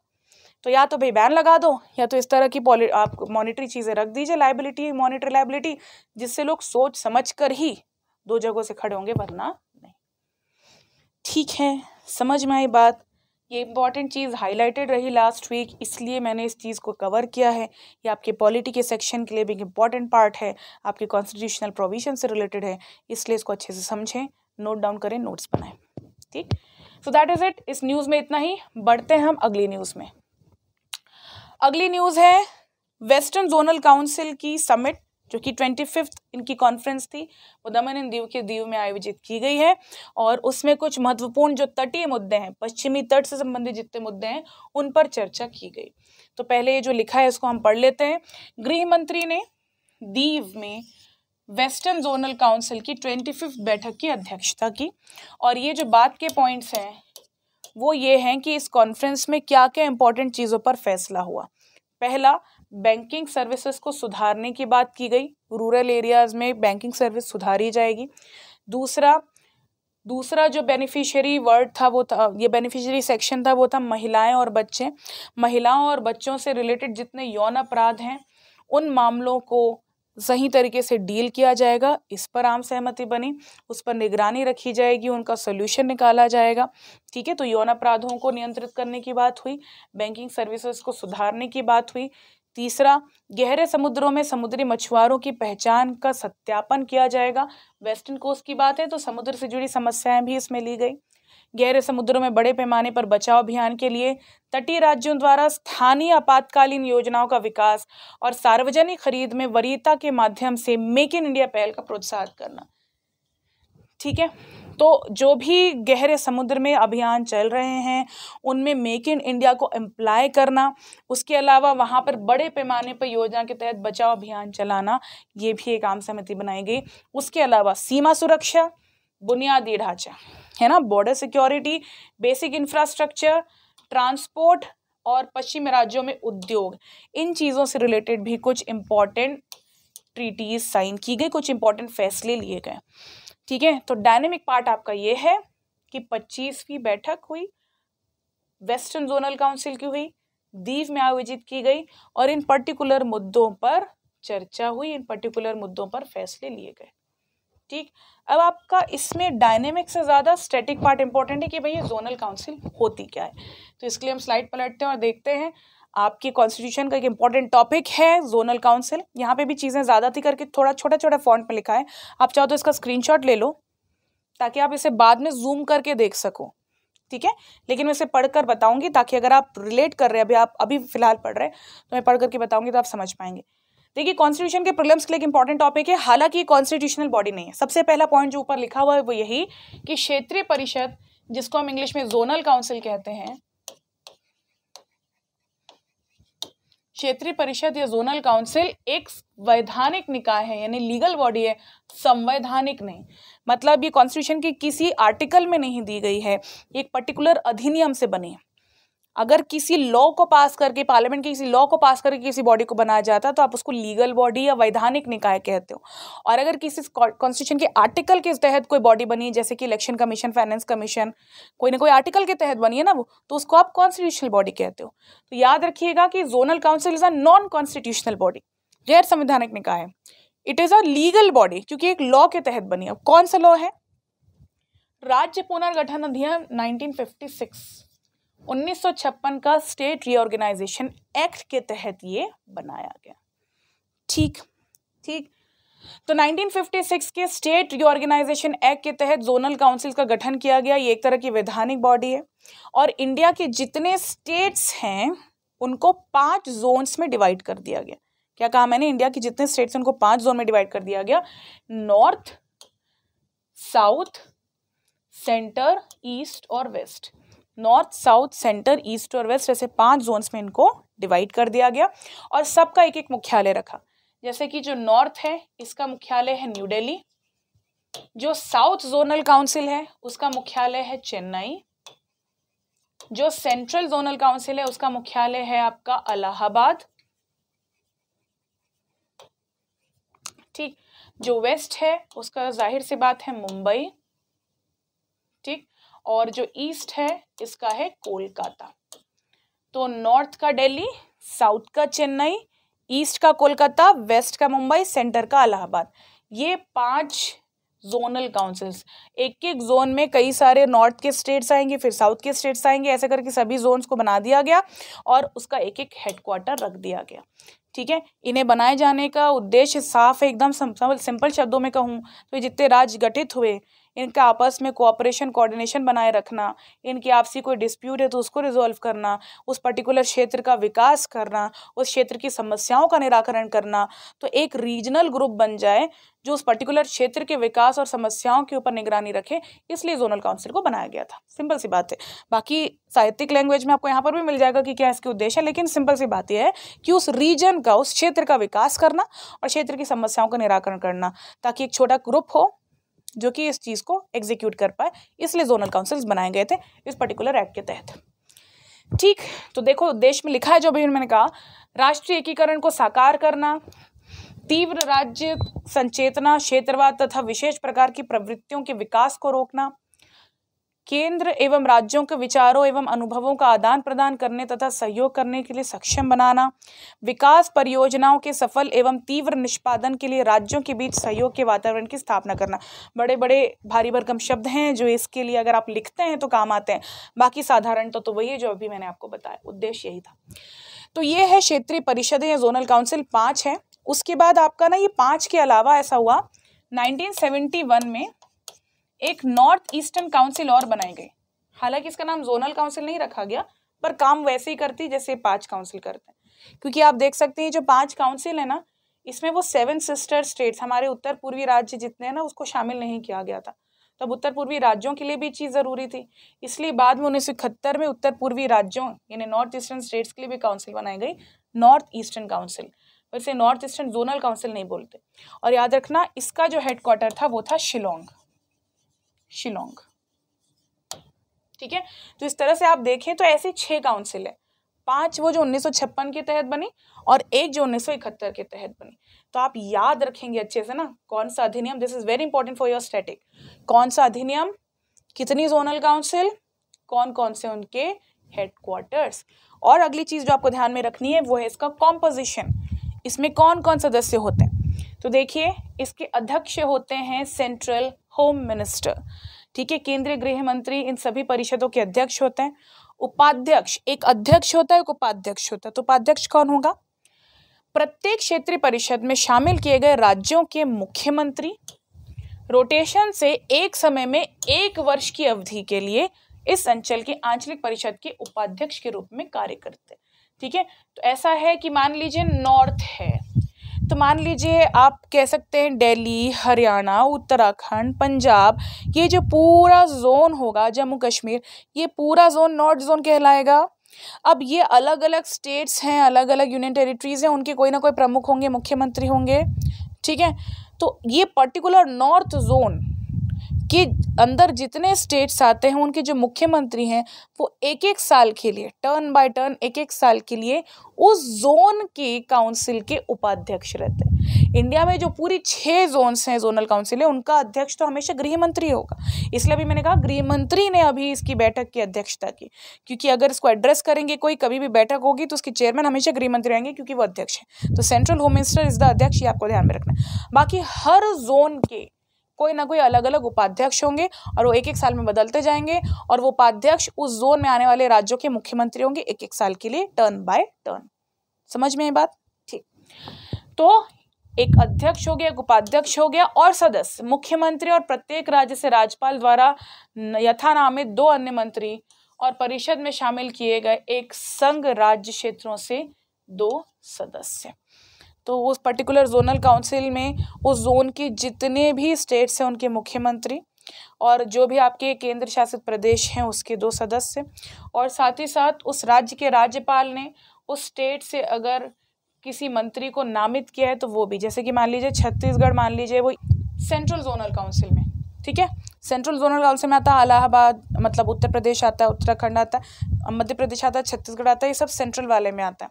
Speaker 1: तो या तो भाई बैन लगा दो या तो इस तरह की आप मॉनिटरी चीज़ें रख दीजिए लाइबिलिटी मॉनिटरी लाइबिलिटी जिससे लोग सोच समझ कर ही दो जगहों से खड़े होंगे वरना नहीं ठीक है समझ में आई बात ये इंपॉर्टेंट चीज़ हाईलाइटेड रही लास्ट वीक इसलिए मैंने इस चीज़ को कवर किया है ये आपके पॉलिटी के सेक्शन के लिए भी एक इंपॉर्टेंट पार्ट है आपके कॉन्स्टिट्यूशनल प्रोविजन से रिलेटेड है इसलिए इसको अच्छे से समझें नोट डाउन करें नोट्स बनाएं ठीक सो दैट इज़ इट इस न्यूज़ में इतना ही बढ़ते हैं हम अगली न्यूज़ में अगली न्यूज़ है वेस्टर्न जोनल काउंसिल की समिट जो कि ट्वेंटी फिफ्थ इनकी कॉन्फ्रेंस थी वो दमन इन दीव के दीव में आयोजित की गई है और उसमें कुछ महत्वपूर्ण जो तटीय मुद्दे हैं पश्चिमी तट से संबंधित जितने मुद्दे हैं उन पर चर्चा की गई तो पहले ये जो लिखा है इसको हम पढ़ लेते हैं गृह मंत्री ने दीव में वेस्टर्न जोनल काउंसिल की ट्वेंटी फिफ्थ बैठक की अध्यक्षता की और ये जो बात के पॉइंट्स हैं वो ये हैं कि इस कॉन्फ्रेंस में क्या क्या इंपॉर्टेंट चीज़ों पर फैसला हुआ पहला बैंकिंग सर्विसेज को सुधारने की बात की गई रूरल एरियाज़ में बैंकिंग सर्विस सुधारी जाएगी दूसरा दूसरा जो बेनिफिशियरी वर्ड था वो था ये बेनिफिशियरी सेक्शन था वो था महिलाएं और बच्चे महिलाओं और बच्चों से रिलेटेड जितने यौन अपराध हैं उन मामलों को सही तरीके से डील किया जाएगा इस पर आम सहमति बनी उस पर निगरानी रखी जाएगी उनका सोल्यूशन निकाला जाएगा ठीक है तो यौन अपराधों को नियंत्रित करने की बात हुई बैंकिंग सर्विसेज को सुधारने की बात हुई तीसरा गहरे समुद्रों में समुद्री मछुआरों की पहचान का सत्यापन किया जाएगा वेस्टर्न कोस्ट की बात है तो समुद्र से जुड़ी समस्याएं भी इसमें ली गई गहरे समुद्रों में बड़े पैमाने पर बचाव अभियान के लिए तटीय राज्यों द्वारा स्थानीय आपातकालीन योजनाओं का विकास और सार्वजनिक खरीद में वरीयता के माध्यम से मेक इन इंडिया पहल का प्रोत्साहन करना ठीक है तो जो भी गहरे समुद्र में अभियान चल रहे हैं उनमें मेक इन इंडिया को एम्प्लाय करना उसके अलावा वहाँ पर बड़े पैमाने पर योजना के तहत बचाव अभियान चलाना ये भी एक आम समिति बनाई गई उसके अलावा सीमा सुरक्षा बुनियादी ढांचा है ना border security basic infrastructure transport और पश्चिमी राज्यों में उद्योग इन चीज़ों से रिलेटेड भी कुछ इम्पॉर्टेंट ट्रीटीज साइन की गई कुछ इम्पॉर्टेंट फैसले लिए गए ठीक है तो डायनेमिक पार्ट आपका ये है कि पच्चीसवीं बैठक हुई वेस्टर्न जोनल काउंसिल की हुई दीव में आयोजित की गई और इन पर्टिकुलर मुद्दों पर चर्चा हुई इन पर्टिकुलर मुद्दों पर फैसले लिए गए ठीक अब आपका इसमें डायनेमिक से ज़्यादा स्टैटिक पार्ट इंपॉर्टेंट है कि भैया जोनल काउंसिल होती क्या है तो इसके लिए हम स्लाइड पलटते हैं और देखते हैं आपके कॉन्स्टिट्यूशन का एक इंपॉर्टेंट टॉपिक है जोनल काउंसिल यहाँ पे भी चीज़ें ज़्यादा थी करके थोड़ा छोटा छोटा फॉन्ट में लिखा है आप चाहो तो इसका स्क्रीनशॉट ले लो ताकि आप इसे बाद में जूम करके देख सको ठीक है लेकिन मैं इसे पढ़कर बताऊंगी ताकि अगर आप रिलेट कर रहे हैं अभी आप अभी फिलहाल पढ़ रहे हैं तो मैं पढ़ करके बताऊंगी तो आप समझ पाएंगे देखिए कॉन्स्टिट्यूशन के प्रॉब्लम्स के लिए एक इंपॉर्टेंट टॉपिक है हालांकि ये कॉन्स्टिट्यूशनल बॉडी नहीं है सबसे पहला पॉइंट जो ऊपर लिखा हुआ है वो यही कि क्षेत्रीय परिषद जिसको हम इंग्लिश में जोनल काउंसिल कहते हैं क्षेत्रीय परिषद या जोनल काउंसिल एक वैधानिक निकाय है यानी लीगल बॉडी है संवैधानिक नहीं मतलब ये कॉन्स्टिट्यूशन के किसी आर्टिकल में नहीं दी गई है एक पर्टिकुलर अधिनियम से बनी है अगर किसी लॉ को पास करके पार्लियामेंट के किसी लॉ को पास करके किसी बॉडी को बनाया जाता है तो आप उसको लीगल बॉडी या वैधानिक निकाय कहते हो और अगर किसी कॉन्स्टिट्यूशन के आर्टिकल के तहत कोई बॉडी बनी जैसे कि इलेक्शन कमीशन फाइनेंस कमीशन कोई ना कोई आर्टिकल के तहत बनी है ना वो तो उसको आप कॉन्स्टिट्यूशनल बॉडी कहते हो तो याद रखिएगा कि zonal council is a non constitutional body गैर संवैधानिक निकाय है it is a legal body क्योंकि एक लॉ के तहत बनी है कौन सा लॉ है राज्य पुनर्गठन अधिनियम 1956 1956 का स्टेट रिओर्गेनाइजेशन एक्ट के तहत ये बनाया गया ठीक ठीक तो 1956 के स्टेट रिओर्गेनाइजेशन एक्ट के तहत जोनल काउंसिल का गठन किया गया ये एक तरह की वैधानिक बॉडी है और इंडिया के जितने स्टेट्स हैं उनको पांच जोन्स में डिवाइड कर दिया गया क्या कहा मैंने इंडिया के जितने स्टेट्स हैं उनको पांच जोन में डिवाइड कर दिया गया नॉर्थ साउथ सेंटर ईस्ट और west north south centre east और वेस्ट ऐसे पांच जोन्स में इनको डिवाइड कर दिया गया और सबका एक एक मुख्यालय रखा जैसे कि जो नॉर्थ है इसका मुख्यालय है न्यू दिल्ली जो साउथ जोनल काउंसिल है उसका मुख्यालय है चेन्नई जो सेंट्रल जोनल काउंसिल है उसका मुख्यालय है आपका अलाहाबाद ठीक जो वेस्ट है उसका जाहिर सी बात है मुंबई ठीक और जो ईस्ट है इसका है कोलकाता तो नॉर्थ का दिल्ली साउथ का चेन्नई ईस्ट का कोलकाता वेस्ट का मुंबई सेंटर का अलाहाबाद ये पांच जोनल काउंसिल्स एक एक जोन में कई सारे नॉर्थ के स्टेट्स आएंगे फिर साउथ के स्टेट्स आएंगे ऐसे करके सभी जोन्स को बना दिया गया और उसका एक एक हेडक्वार्टर रख दिया गया ठीक है इन्हें बनाए जाने का उद्देश्य साफ है एकदम सिंपल शब्दों में कहूँ तो जितने राज्य गठित हुए इनका आपस में कोऑपरेशन कोऑर्डिनेशन बनाए रखना इनकी आपसी कोई डिस्प्यूट है तो उसको रिजोल्व करना उस पर्टिकुलर क्षेत्र का विकास करना उस क्षेत्र की समस्याओं का निराकरण करना तो एक रीजनल ग्रुप बन जाए जो उस पर्टिकुलर क्षेत्र के विकास और समस्याओं के ऊपर निगरानी रखे इसलिए जोनल काउंसिल को बनाया गया था सिंपल सी बात है बाकी साहित्यिक लैंग्वेज में आपको यहाँ पर भी मिल जाएगा कि क्या इसके उद्देश्य है लेकिन सिंपल सी बात यह है कि उस रीजन का उस क्षेत्र का विकास करना और क्षेत्र की समस्याओं का निराकरण करना ताकि एक छोटा ग्रुप हो जो कि इस चीज़ को एग्जीक्यूट कर पाए इसलिए जोनल काउंसिल्स बनाए गए थे इस पर्टिकुलर एक्ट के तहत ठीक तो देखो देश में लिखा है जो अभी मैंने कहा राष्ट्रीय एकीकरण को साकार करना तीव्र राज्य संचेतना क्षेत्रवाद तथा विशेष प्रकार की प्रवृत्तियों के विकास को रोकना केंद्र एवं राज्यों के विचारों एवं अनुभवों का आदान प्रदान करने तथा सहयोग करने के लिए सक्षम बनाना विकास परियोजनाओं के सफल एवं तीव्र निष्पादन के लिए राज्यों के बीच सहयोग के वातावरण की स्थापना करना बड़े बड़े भारी भरकम शब्द हैं जो इसके लिए अगर आप लिखते हैं तो काम आते हैं बाकी साधारण तो, तो वही है जो अभी मैंने आपको बताया उद्देश्य यही था तो ये है क्षेत्रीय परिषदें या जोनल काउंसिल पाँच है उसके बाद आपका ना ये पाँच के अलावा ऐसा हुआ नाइनटीन में एक नॉर्थ ईस्टर्न काउंसिल और बनाई गई हालांकि इसका नाम जोनल काउंसिल नहीं रखा गया पर काम वैसे ही करती जैसे पांच काउंसिल करते हैं क्योंकि आप देख सकते हैं जो पांच काउंसिल है ना इसमें वो सेवन सिस्टर स्टेट्स हमारे उत्तर पूर्वी राज्य जितने हैं ना उसको शामिल नहीं किया गया था तब उत्तर पूर्वी राज्यों के लिए भी चीज़ ज़रूरी थी इसलिए बाद में उन्नीस में उत्तर पूर्वी राज्यों यानी नॉर्थ ईस्टर्न स्टेट्स के लिए भी काउंसिल बनाई गई नॉर्थ ईस्टर्न काउंसिल वैसे नॉर्थ ईस्टर्न जोनल काउंसिल नहीं बोलते और याद रखना इसका जो हेडक्वार्टर था वो था शिलोंग शिलोंग ठीक है तो इस तरह से आप देखें तो ऐसे छह काउंसिल है पांच वो जो उन्नीस के तहत बनी और एक जो उन्नीस के तहत बनी तो आप याद रखेंगे अच्छे से ना कौन सा अधिनियम this is very important for your static कौन सा अधिनियम कितनी जोनल काउंसिल कौन कौन से उनके हेडक्वार्टर्स और अगली चीज़ जो आपको ध्यान में रखनी है वो है इसका कॉम्पोजिशन इसमें कौन कौन सदस्य होते हैं तो देखिए इसके अध्यक्ष होते हैं सेंट्रल होम मिनिस्टर ठीक है केंद्रीय गृह मंत्री इन सभी परिषदों के अध्यक्ष होते हैं उपाध्यक्ष एक अध्यक्ष होता है एक उपाध्यक्ष होता है तो उपाध्यक्ष कौन होगा प्रत्येक क्षेत्रीय परिषद में शामिल किए गए राज्यों के मुख्यमंत्री रोटेशन से एक समय में एक वर्ष की अवधि के लिए इस अंचल के आंचलिक परिषद के उपाध्यक्ष के रूप में कार्य करते हैं ठीक है तो ऐसा है कि मान लीजिए नॉर्थ है तो मान लीजिए आप कह सकते हैं दिल्ली हरियाणा उत्तराखंड पंजाब ये जो पूरा जोन होगा जम्मू कश्मीर ये पूरा जोन नॉर्थ जोन कहलाएगा अब ये अलग अलग स्टेट्स हैं अलग अलग यूनियन टेरिटरीज हैं उनके कोई ना कोई प्रमुख होंगे मुख्यमंत्री होंगे ठीक है तो ये पर्टिकुलर नॉर्थ जोन के अंदर जितने स्टेट्स आते हैं उनके जो मुख्यमंत्री हैं वो एक एक साल के लिए टर्न बाय टर्न एक एक साल के लिए उस जोन के काउंसिल के उपाध्यक्ष रहते हैं इंडिया में जो पूरी छः जोन्स हैं जोनल काउंसिल है उनका अध्यक्ष तो हमेशा गृह मंत्री होगा इसलिए अभी मैंने कहा गृह मंत्री ने अभी इसकी बैठक की अध्यक्षता की क्योंकि अगर इसको एड्रेस करेंगे कोई कभी भी बैठक होगी तो उसके चेयरमैन हमेशा गृह मंत्री रहेंगे क्योंकि वो अध्यक्ष हैं तो central home minister is the अध्यक्ष ये आपको ध्यान में रखना बाकी हर जोन के कोई ना कोई अलग अलग उपाध्यक्ष होंगे और वो एक एक साल में बदलते जाएंगे और वो उपाध्यक्ष उस जोन में आने वाले राज्यों के मुख्यमंत्री होंगे एक एक साल के लिए टर्न बाय टर्न समझ में ये बात ठीक तो एक अध्यक्ष हो गया एक उपाध्यक्ष हो गया और सदस्य मुख्यमंत्री और प्रत्येक राज्य से राज्यपाल द्वारा यथानामित दो अन्य मंत्री और परिषद में शामिल किए गए एक संघ राज्य क्षेत्रों से दो सदस्य तो उस पर्टिकुलर जोनल काउंसिल में उस जोन के जितने भी स्टेट्स हैं उनके मुख्यमंत्री और जो भी आपके केंद्र शासित प्रदेश हैं उसके दो सदस्य और साथ ही साथ उस राज्य के राज्यपाल ने उस स्टेट से अगर किसी मंत्री को नामित किया है तो वो भी जैसे कि मान लीजिए छत्तीसगढ़ मान लीजिए वो सेंट्रल जोनल काउंसिल में ठीक है सेंट्रल जोनल काउंसिल में आता है अलाहाबाद मतलब उत्तर प्रदेश आता है उत्तराखंड आता है मध्य प्रदेश आता है छत्तीसगढ़ आता है ये सब सेंट्रल वाले में आता है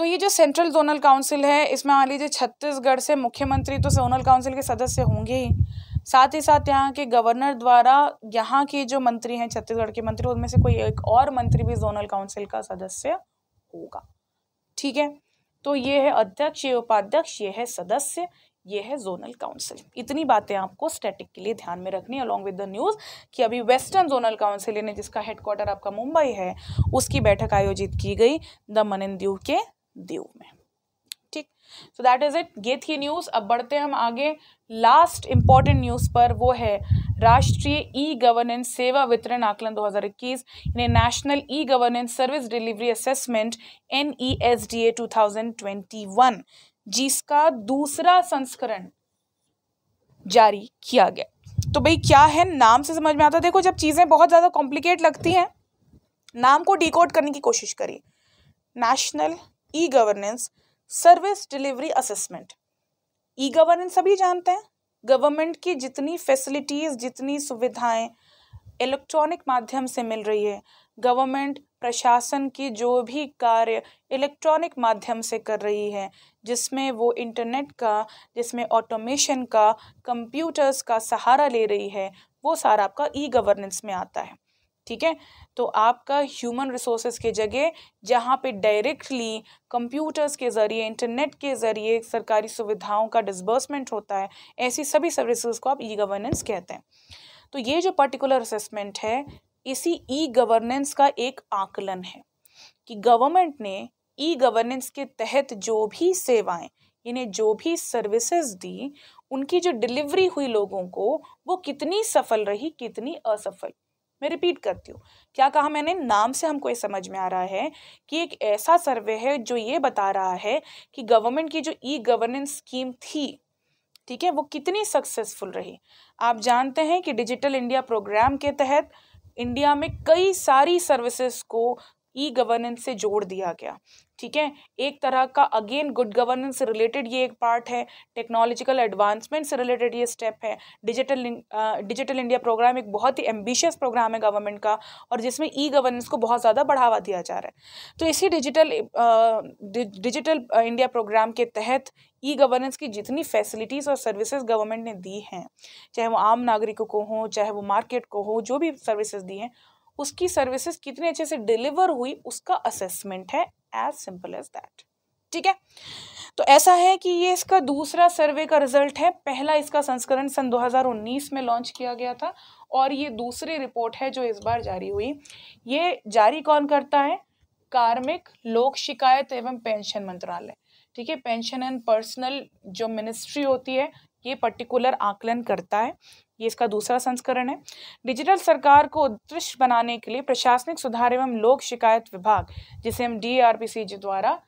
Speaker 1: तो ये जो सेंट्रल जोनल काउंसिल है इसमें मान लीजिए छत्तीसगढ़ से मुख्यमंत्री तो जोनल काउंसिल के सदस्य होंगे ही साथ ही साथ यहाँ के गवर्नर द्वारा यहाँ के जो मंत्री हैं छत्तीसगढ़ के मंत्री उनमें से कोई एक और मंत्री भी जोनल काउंसिल का सदस्य होगा ठीक है तो ये है अध्यक्ष ये उपाध्यक्ष ये है सदस्य ये है जोनल काउंसिल इतनी बातें आपको स्टैटिक के लिए ध्यान में रखनी अलॉन्ग विद द न्यूज़ कि अभी वेस्टर्न जोनल काउंसिल यानी जिसका हेडक्वार्टर आपका मुंबई है उसकी बैठक आयोजित की गई द एंड के दीव में ठीक सो दैट इज इट ये थी न्यूज़ अब बढ़ते हम आगे लास्ट इंपॉर्टेंट न्यूज़ पर वो है राष्ट्रीय ई गवर्नेंस सेवा वितरण आकलन 2021 इन्हें national e governance service delivery assessment N E S D A two जिसका दूसरा संस्करण जारी किया गया तो भाई क्या है नाम से समझ में आता है देखो जब चीज़ें बहुत ज़्यादा कॉम्प्लिकेट लगती हैं नाम को डिकोड करने की कोशिश करिए national e governance service delivery assessment e governance सभी जानते हैं गवर्नमेंट की जितनी फैसिलिटीज़ जितनी सुविधाएं इलेक्ट्रॉनिक माध्यम से मिल रही है गवर्नमेंट प्रशासन की जो भी कार्य इलेक्ट्रॉनिक माध्यम से कर रही है जिसमें वो इंटरनेट का जिसमें ऑटोमेशन का कंप्यूटर्स का सहारा ले रही है वो सारा आपका ई गवर्नेंस में आता है ठीक है तो आपका ह्यूमन रिसोर्सेज के जगह जहाँ पे डायरेक्टली कंप्यूटर्स के ज़रिए इंटरनेट के ज़रिए सरकारी सुविधाओं का डिसबर्समेंट होता है ऐसी सभी सर्विसेज को आप ई गवर्नेंस कहते हैं तो ये जो पर्टिकुलर असेसमेंट है इसी ई गवर्नेंस का एक आकलन है कि गवर्नमेंट ने ई गवर्नेंस के तहत जो भी सेवाएं इन्हें जो भी सर्विसेज दी उनकी जो डिलीवरी हुई लोगों को वो कितनी सफल रही कितनी असफल मैं रिपीट करती हूँ क्या कहा मैंने नाम से हमको ये समझ में आ रहा है कि एक ऐसा सर्वे है जो ये बता रहा है कि गवर्नमेंट की जो ई गवर्नेंस स्कीम थी ठीक है वो कितनी सक्सेसफुल रही आप जानते हैं कि डिजिटल इंडिया प्रोग्राम के तहत इंडिया में कई सारी सर्विसेज को ई गवर्नेंस से जोड़ दिया गया ठीक है एक तरह का अगेन गुड गवर्नेंस से रिलेटेड ये एक पार्ट है टेक्नोलॉजिकल एडवांसमेंट से रिलेटेड ये स्टेप है डिजिटल डिजिटल इंडिया प्रोग्राम एक बहुत ही एम्बिशियस प्रोग्राम है गवर्नमेंट का और जिसमें ई गवर्नेंस को बहुत ज़्यादा बढ़ावा दिया जा रहा है तो इसी डिजिटल डिजिटल इंडिया प्रोग्राम के तहत ई गवर्नेंस की जितनी फैसिलिटीज़ और सर्विसेज गवर्नमेंट ने दी हैं चाहे वो आम नागरिकों को हों चाहे वो मार्केट को हो जो भी सर्विसेज दी हैं उसकी सर्विसेज कितने अच्छे से डिलीवर हुई उसका असेसमेंट है एज सिंपल एज दैट ठीक है तो ऐसा है कि ये इसका दूसरा सर्वे का रिजल्ट है पहला इसका संस्करण सन 2019 में लॉन्च किया गया था और ये दूसरी रिपोर्ट है जो इस बार जारी हुई ये जारी कौन करता है कार्मिक लोक शिकायत एवं पेंशन मंत्रालय ठीक है पेंशन एंड पर्सनल जो मिनिस्ट्री होती है ये पर्टिकुलर आकलन करता है ये इसका दूसरा संस्करण है डिजिटल सरकार को उत्कृष्ट बनाने के लिए प्रशासनिक सुधार एवं लोक शिकायत विभाग जिसे हम डी द्वारा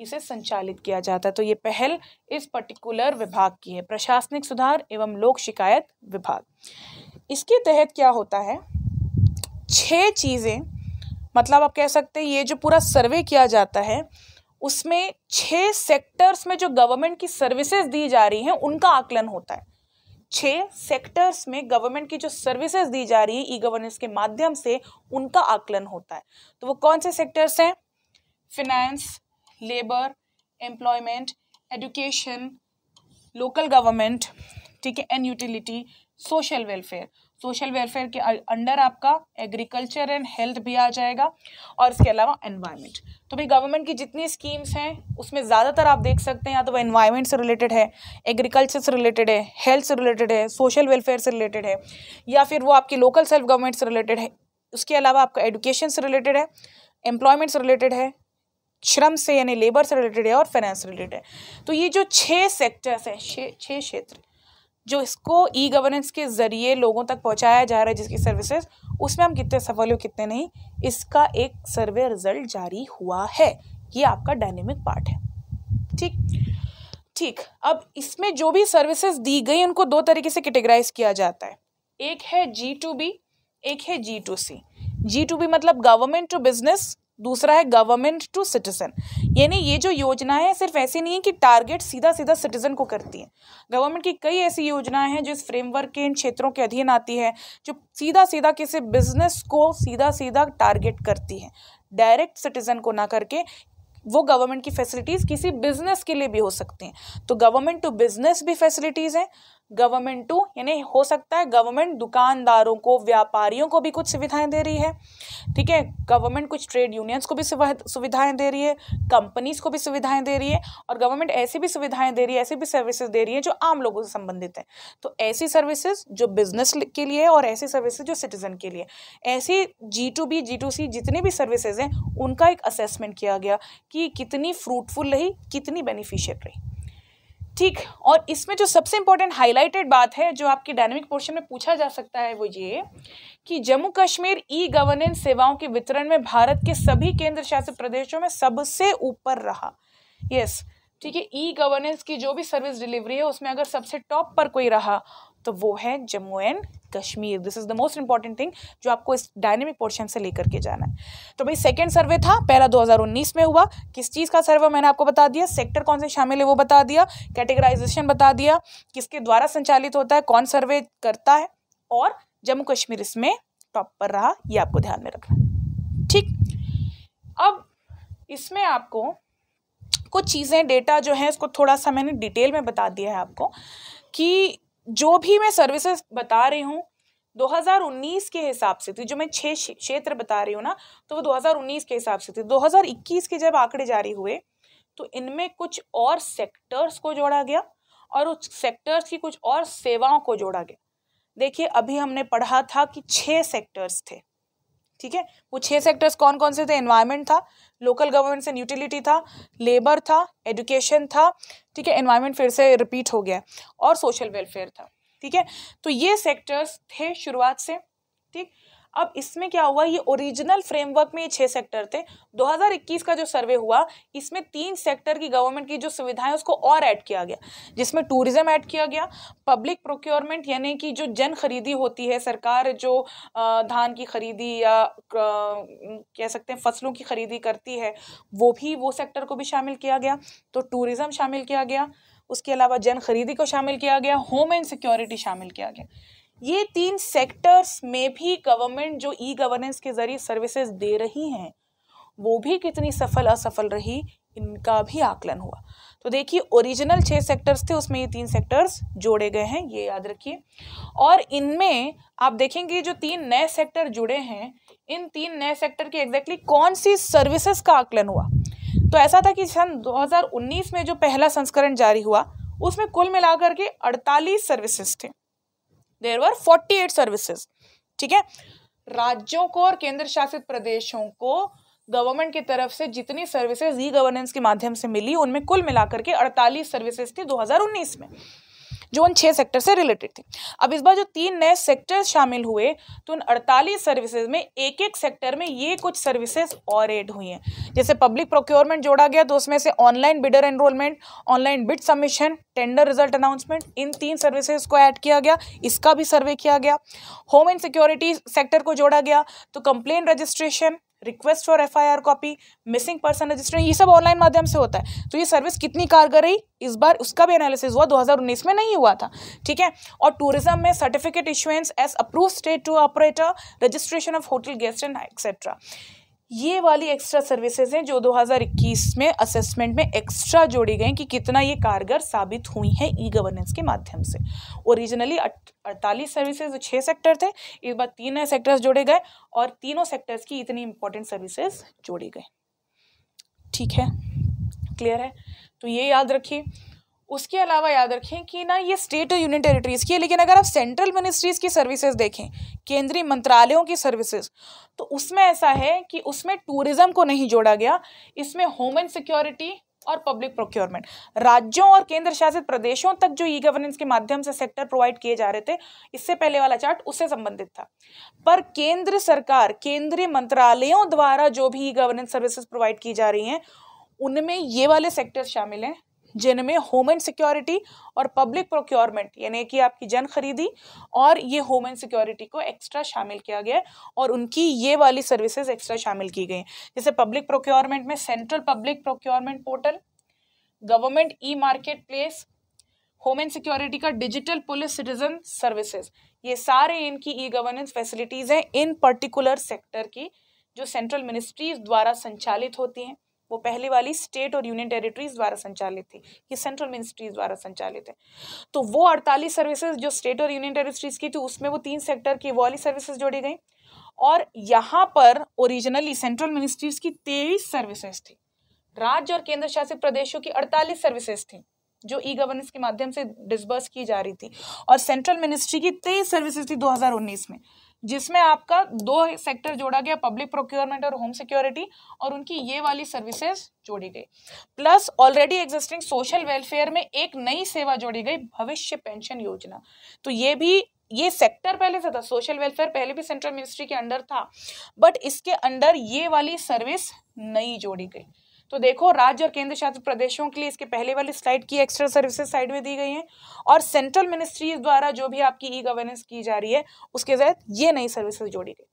Speaker 1: इसे संचालित किया जाता है तो ये पहल इस पर्टिकुलर विभाग की है प्रशासनिक सुधार एवं लोक शिकायत विभाग इसके तहत क्या होता है छः चीज़ें मतलब आप कह सकते हैं ये जो पूरा सर्वे किया जाता है उसमें छः सेक्टर्स में जो गवर्नमेंट की सर्विसेज दी जा रही हैं उनका आकलन होता है छः सेक्टर्स में गवर्नमेंट की जो सर्विसेज दी जा रही है ई गवर्नेंस के माध्यम से उनका आकलन होता है तो वो कौन से सेक्टर्स हैं finance labour employment education local government ठीक है and utility social welfare social welfare के अंडर आपका एग्रीकल्चर एंड हेल्थ भी आ जाएगा और इसके अलावा एनवायरनमेंट तो भाई गवर्नमेंट की जितनी स्कीम्स हैं उसमें ज़्यादातर आप देख सकते हैं या तो वो एनवायरनमेंट से रिलेटेड है एग्रीकल्चर से रिलेटेड है हेल्थ से रिलेटेड है सोशल वेलफेयर से रिलेटेड है या फिर वो आपकी लोकल सेल्फ गवर्नमेंट से रिलेटेड है उसके अलावा आपका एडुकेशन से रिलेटेड है एम्प्लॉयमेंट से रिलेटेड है श्रम से यानी लेबर से रिलेटेड है और फाइनेंस से रिलेटेड है तो ये जो छः सेक्टर्स हैं छः छः क्षेत्र जो इसको ई गवर्नेंस के ज़रिए लोगों तक पहुंचाया जा रहा है जिसकी सर्विसेज उसमें हम कितने सफल हो कितने नहीं इसका एक सर्वे रिजल्ट जारी हुआ है ये आपका डायनेमिक पार्ट है ठीक ठीक अब इसमें जो भी सर्विसेज दी गई उनको दो तरीके से कैटेगराइज किया जाता है एक है जी टू बी एक है G to C G to B मतलब गवर्नमेंट टू बिजनेस दूसरा है गवर्नमेंट टू सिटीजन यानी ये जो योजनाएं सिर्फ ऐसी नहीं है कि टारगेट सीधा सीधा सिटीजन को करती हैं गवर्नमेंट की कई ऐसी योजनाएं हैं जो इस फ्रेमवर्क के इन क्षेत्रों के अधीन आती है जो सीधा सीधा किसी बिजनेस को सीधा सीधा टारगेट करती है डायरेक्ट सिटीजन को ना करके वो गवर्नमेंट की फैसिलिटीज़ किसी बिजनेस के लिए भी हो सकती हैं तो गवर्नमेंट टू बिजनेस भी फैसिलिटीज़ हैं गवर्नमेंट टू यानी हो सकता है गवर्नमेंट दुकानदारों को व्यापारियों को भी कुछ सुविधाएं दे रही है ठीक है गवर्नमेंट कुछ ट्रेड यूनियंस को भी सुविधाएं दे रही है कंपनीज को भी सुविधाएं दे रही है और गवर्नमेंट ऐसी भी सुविधाएं दे रही है ऐसी भी सर्विसेज दे रही है जो आम लोगों से संबंधित है तो ऐसी सर्विसेज जो बिजनेस के लिए और ऐसी सर्विसेज जो सिटीजन के लिए ऐसी G to B G to C जितनी भी सर्विसेज हैं उनका एक असेसमेंट किया गया कि कितनी फ्रूटफुल रही कितनी बेनिफिशियल रही ठीक और इसमें जो सबसे इम्पोर्टेंट हाईलाइटेड बात है जो आपके डायनेमिक पोर्शन में पूछा जा सकता है वो ये कि जम्मू कश्मीर ई गवर्नेंस सेवाओं के वितरण में भारत के सभी केंद्र शासित प्रदेशों में सबसे ऊपर रहा यस ठीक है ई गवर्नेंस की जो भी सर्विस डिलीवरी है उसमें अगर सबसे टॉप पर कोई रहा तो वो है Jammu and Kashmir this is the most important thing जो आपको इस डायनेमिक पोर्शन से लेकर के जाना है तो भाई सेकेंड सर्वे था पहला 2019 में हुआ किस चीज़ का सर्वे मैंने आपको बता दिया सेक्टर कौन से शामिल है वो बता दिया कैटेगराइजेशन बता दिया किसके द्वारा संचालित होता है कौन सर्वे करता है और जम्मू कश्मीर इसमें टॉप पर रहा ये आपको ध्यान में रखना ठीक अब इसमें आपको कुछ चीज़ें डेटा जो है इसको थोड़ा सा मैंने डिटेल में बता दिया है आपको कि जो भी मैं सर्विसेज बता रही हूँ 2019 के हिसाब से थी जो मैं छः क्षेत्र बता रही हूँ ना तो वो 2019 के हिसाब से थी 2021 के जब आंकड़े जारी हुए तो इनमें कुछ और सेक्टर्स को जोड़ा गया और उस सेक्टर्स की कुछ और सेवाओं को जोड़ा गया देखिए अभी हमने पढ़ा था कि छः सेक्टर्स थे ठीक है वो छः सेक्टर्स कौन कौन से थे इन्वायरमेंट था लोकल गवर्नमेंट्स एंड यूटिलिटी था लेबर था एजुकेशन था ठीक है एनवायरमेंट फिर से रिपीट हो गया और सोशल वेलफेयर था ठीक है तो ये सेक्टर्स थे शुरुआत से ठीक अब इसमें क्या हुआ ये ओरिजिनल फ्रेमवर्क में ये छः सेक्टर थे 2021 का जो सर्वे हुआ इसमें तीन सेक्टर की गवर्नमेंट की जो सुविधाएं उसको और ऐड किया गया जिसमें टूरिज्म ऐड किया गया पब्लिक प्रोक्योरमेंट यानी कि जो जन खरीदी होती है सरकार जो धान की खरीदी या कह सकते हैं फसलों की खरीदी करती है वो भी वो सेक्टर को भी शामिल किया गया तो टूरिज़्म शामिल किया गया उसके अलावा जन खरीदी को शामिल किया गया होम एंड सिक्योरिटी शामिल किया गया ये तीन सेक्टर्स में भी गवर्नमेंट जो ई गवर्नेंस के ज़रिए सर्विसेज दे रही हैं वो भी कितनी सफल असफल रही इनका भी आकलन हुआ तो देखिए ओरिजिनल छः सेक्टर्स थे उसमें ये तीन सेक्टर्स जोड़े गए हैं ये याद रखिए और इनमें आप देखेंगे जो तीन नए सेक्टर जुड़े हैं इन तीन नए सेक्टर के एग्जैक्टली कौन सी सर्विसेज का आकलन हुआ तो ऐसा था कि सन 2019 में जो पहला संस्करण जारी हुआ उसमें कुल मिलाकर के 48 सर्विसेज थे there were forty eight services ठीक है राज्यों को और केंद्र शासित प्रदेशों को गवर्नमेंट की तरफ से जितनी सर्विसेज ई गवर्नेंस के माध्यम से मिली उनमें कुल मिलाकर के अड़तालीस सर्विसेज थी दो में जो उन छः सेक्टर से रिलेटेड थे अब इस बार जो तीन नए सेक्टर शामिल हुए तो उन अड़तालीस सर्विसेज में एक एक सेक्टर में ये कुछ सर्विसेज और एड हुई हैं जैसे पब्लिक प्रोक्योरमेंट जोड़ा गया तो उसमें से online bidder enrolment online bid submission tender result announcement इन तीन सर्विसेज को ऐड किया गया इसका भी सर्वे किया गया होम एंड सिक्योरिटी सेक्टर को जोड़ा गया तो complaint registration request for F I R copy missing person register ये सब ऑनलाइन माध्यम से होता है तो ये सर्विस कितनी कारगर रही इस बार उसका भी एनालिसिस हुआ 2019 में नहीं हुआ था ठीक है और टूरिज्म में सर्टिफिकेट इशुएंस एस approve state tour operator registration of hotel guest and etcetera ये वाली एक्स्ट्रा सर्विसेज हैं जो 2021 में असेसमेंट में एक्स्ट्रा जोड़ी गई कि कितना ये कारगर साबित हुई हैं ई गवर्नेंस के माध्यम से ओरिजिनली अड़तालीस सर्विसेज जो छः सेक्टर थे इस बार तीन नए सेक्टर्स जोड़े गए और तीनों सेक्टर्स की इतनी इंपॉर्टेंट सर्विसेज जोड़ी गई ठीक है क्लियर है तो ये याद रखिए उसके अलावा याद रखें कि ना ये स्टेट और यूनियन टेरिटरीज़ की है लेकिन अगर आप सेंट्रल मिनिस्ट्रीज़ की सर्विसेज देखें केंद्रीय मंत्रालयों की सर्विसेज तो उसमें ऐसा है कि उसमें टूरिज़्म को नहीं जोड़ा गया इसमें होम एंड सिक्योरिटी और पब्लिक प्रोक्योरमेंट राज्यों और केंद्र शासित प्रदेशों तक जो ई गवर्नेंस के माध्यम से सेक्टर प्रोवाइड किए जा रहे थे इससे पहले वाला चार्ट उससे संबंधित था पर केंद्र सरकार केंद्रीय मंत्रालयों द्वारा जो भी ई गवर्नेंस सर्विसेज प्रोवाइड की जा रही हैं उनमें ये वाले सेक्टर्स शामिल हैं जिनमें होम एंड सिक्योरिटी और पब्लिक प्रोक्योरमेंट यानी कि आपकी जन खरीदी और ये होम एंड सिक्योरिटी को एक्स्ट्रा शामिल किया गया है और उनकी ये वाली सर्विसेज एक्स्ट्रा शामिल की गई जैसे पब्लिक प्रोक्योरमेंट में central public procurement portal government e market place home and security का डिजिटल पुलिस सिटीजन सर्विसेज ये सारे इनकी ई गवर्नेंस फैसिलिटीज़ हैं इन पर्टिकुलर सेक्टर की जो सेंट्रल मिनिस्ट्रीज द्वारा संचालित होती हैं वो पहले वाली स्टेट और यूनियन टेरिटरीज द्वारा संचालित थी ये सेंट्रल मिनिस्ट्रीज द्वारा संचालित है तो वो अड़तालीस सर्विसेज जो स्टेट और यूनियन टेरिटरीज की थी उसमें वो तीन सेक्टर की वो वाली सर्विसेज जोड़ी गई और यहाँ पर ओरिजिनली सेंट्रल मिनिस्ट्रीज की तेईस सर्विसेज थी राज्य और केंद्र शासित प्रदेशों की अड़तालीस सर्विसेज थी जो ई गवर्नेंस के माध्यम से डिस्बर्स की जा रही थी और सेंट्रल मिनिस्ट्री की तेईस सर्विसेज थी दो में जिसमें आपका दो सेक्टर जोड़ा गया पब्लिक प्रोक्योरमेंट और होम सिक्योरिटी और उनकी ये वाली सर्विसेज जोड़ी गई plus already existing social welfare में एक नई सेवा जोड़ी गई भविष्य पेंशन योजना तो ये भी ये सेक्टर पहले से था सोशल वेलफेयर पहले भी सेंट्रल मिनिस्ट्री के अंडर था बट इसके अंडर ये वाली सर्विस नई जोड़ी गई तो देखो राज्य और केंद्र शासित प्रदेशों के लिए इसके पहले वाली स्लाइड की एक्स्ट्रा सर्विसेज साइड में दी गई हैं और सेंट्रल मिनिस्ट्रीज द्वारा जो भी आपकी ई गवर्नेंस की जा रही है उसके तहत ये नई सर्विसेज जोड़ी गई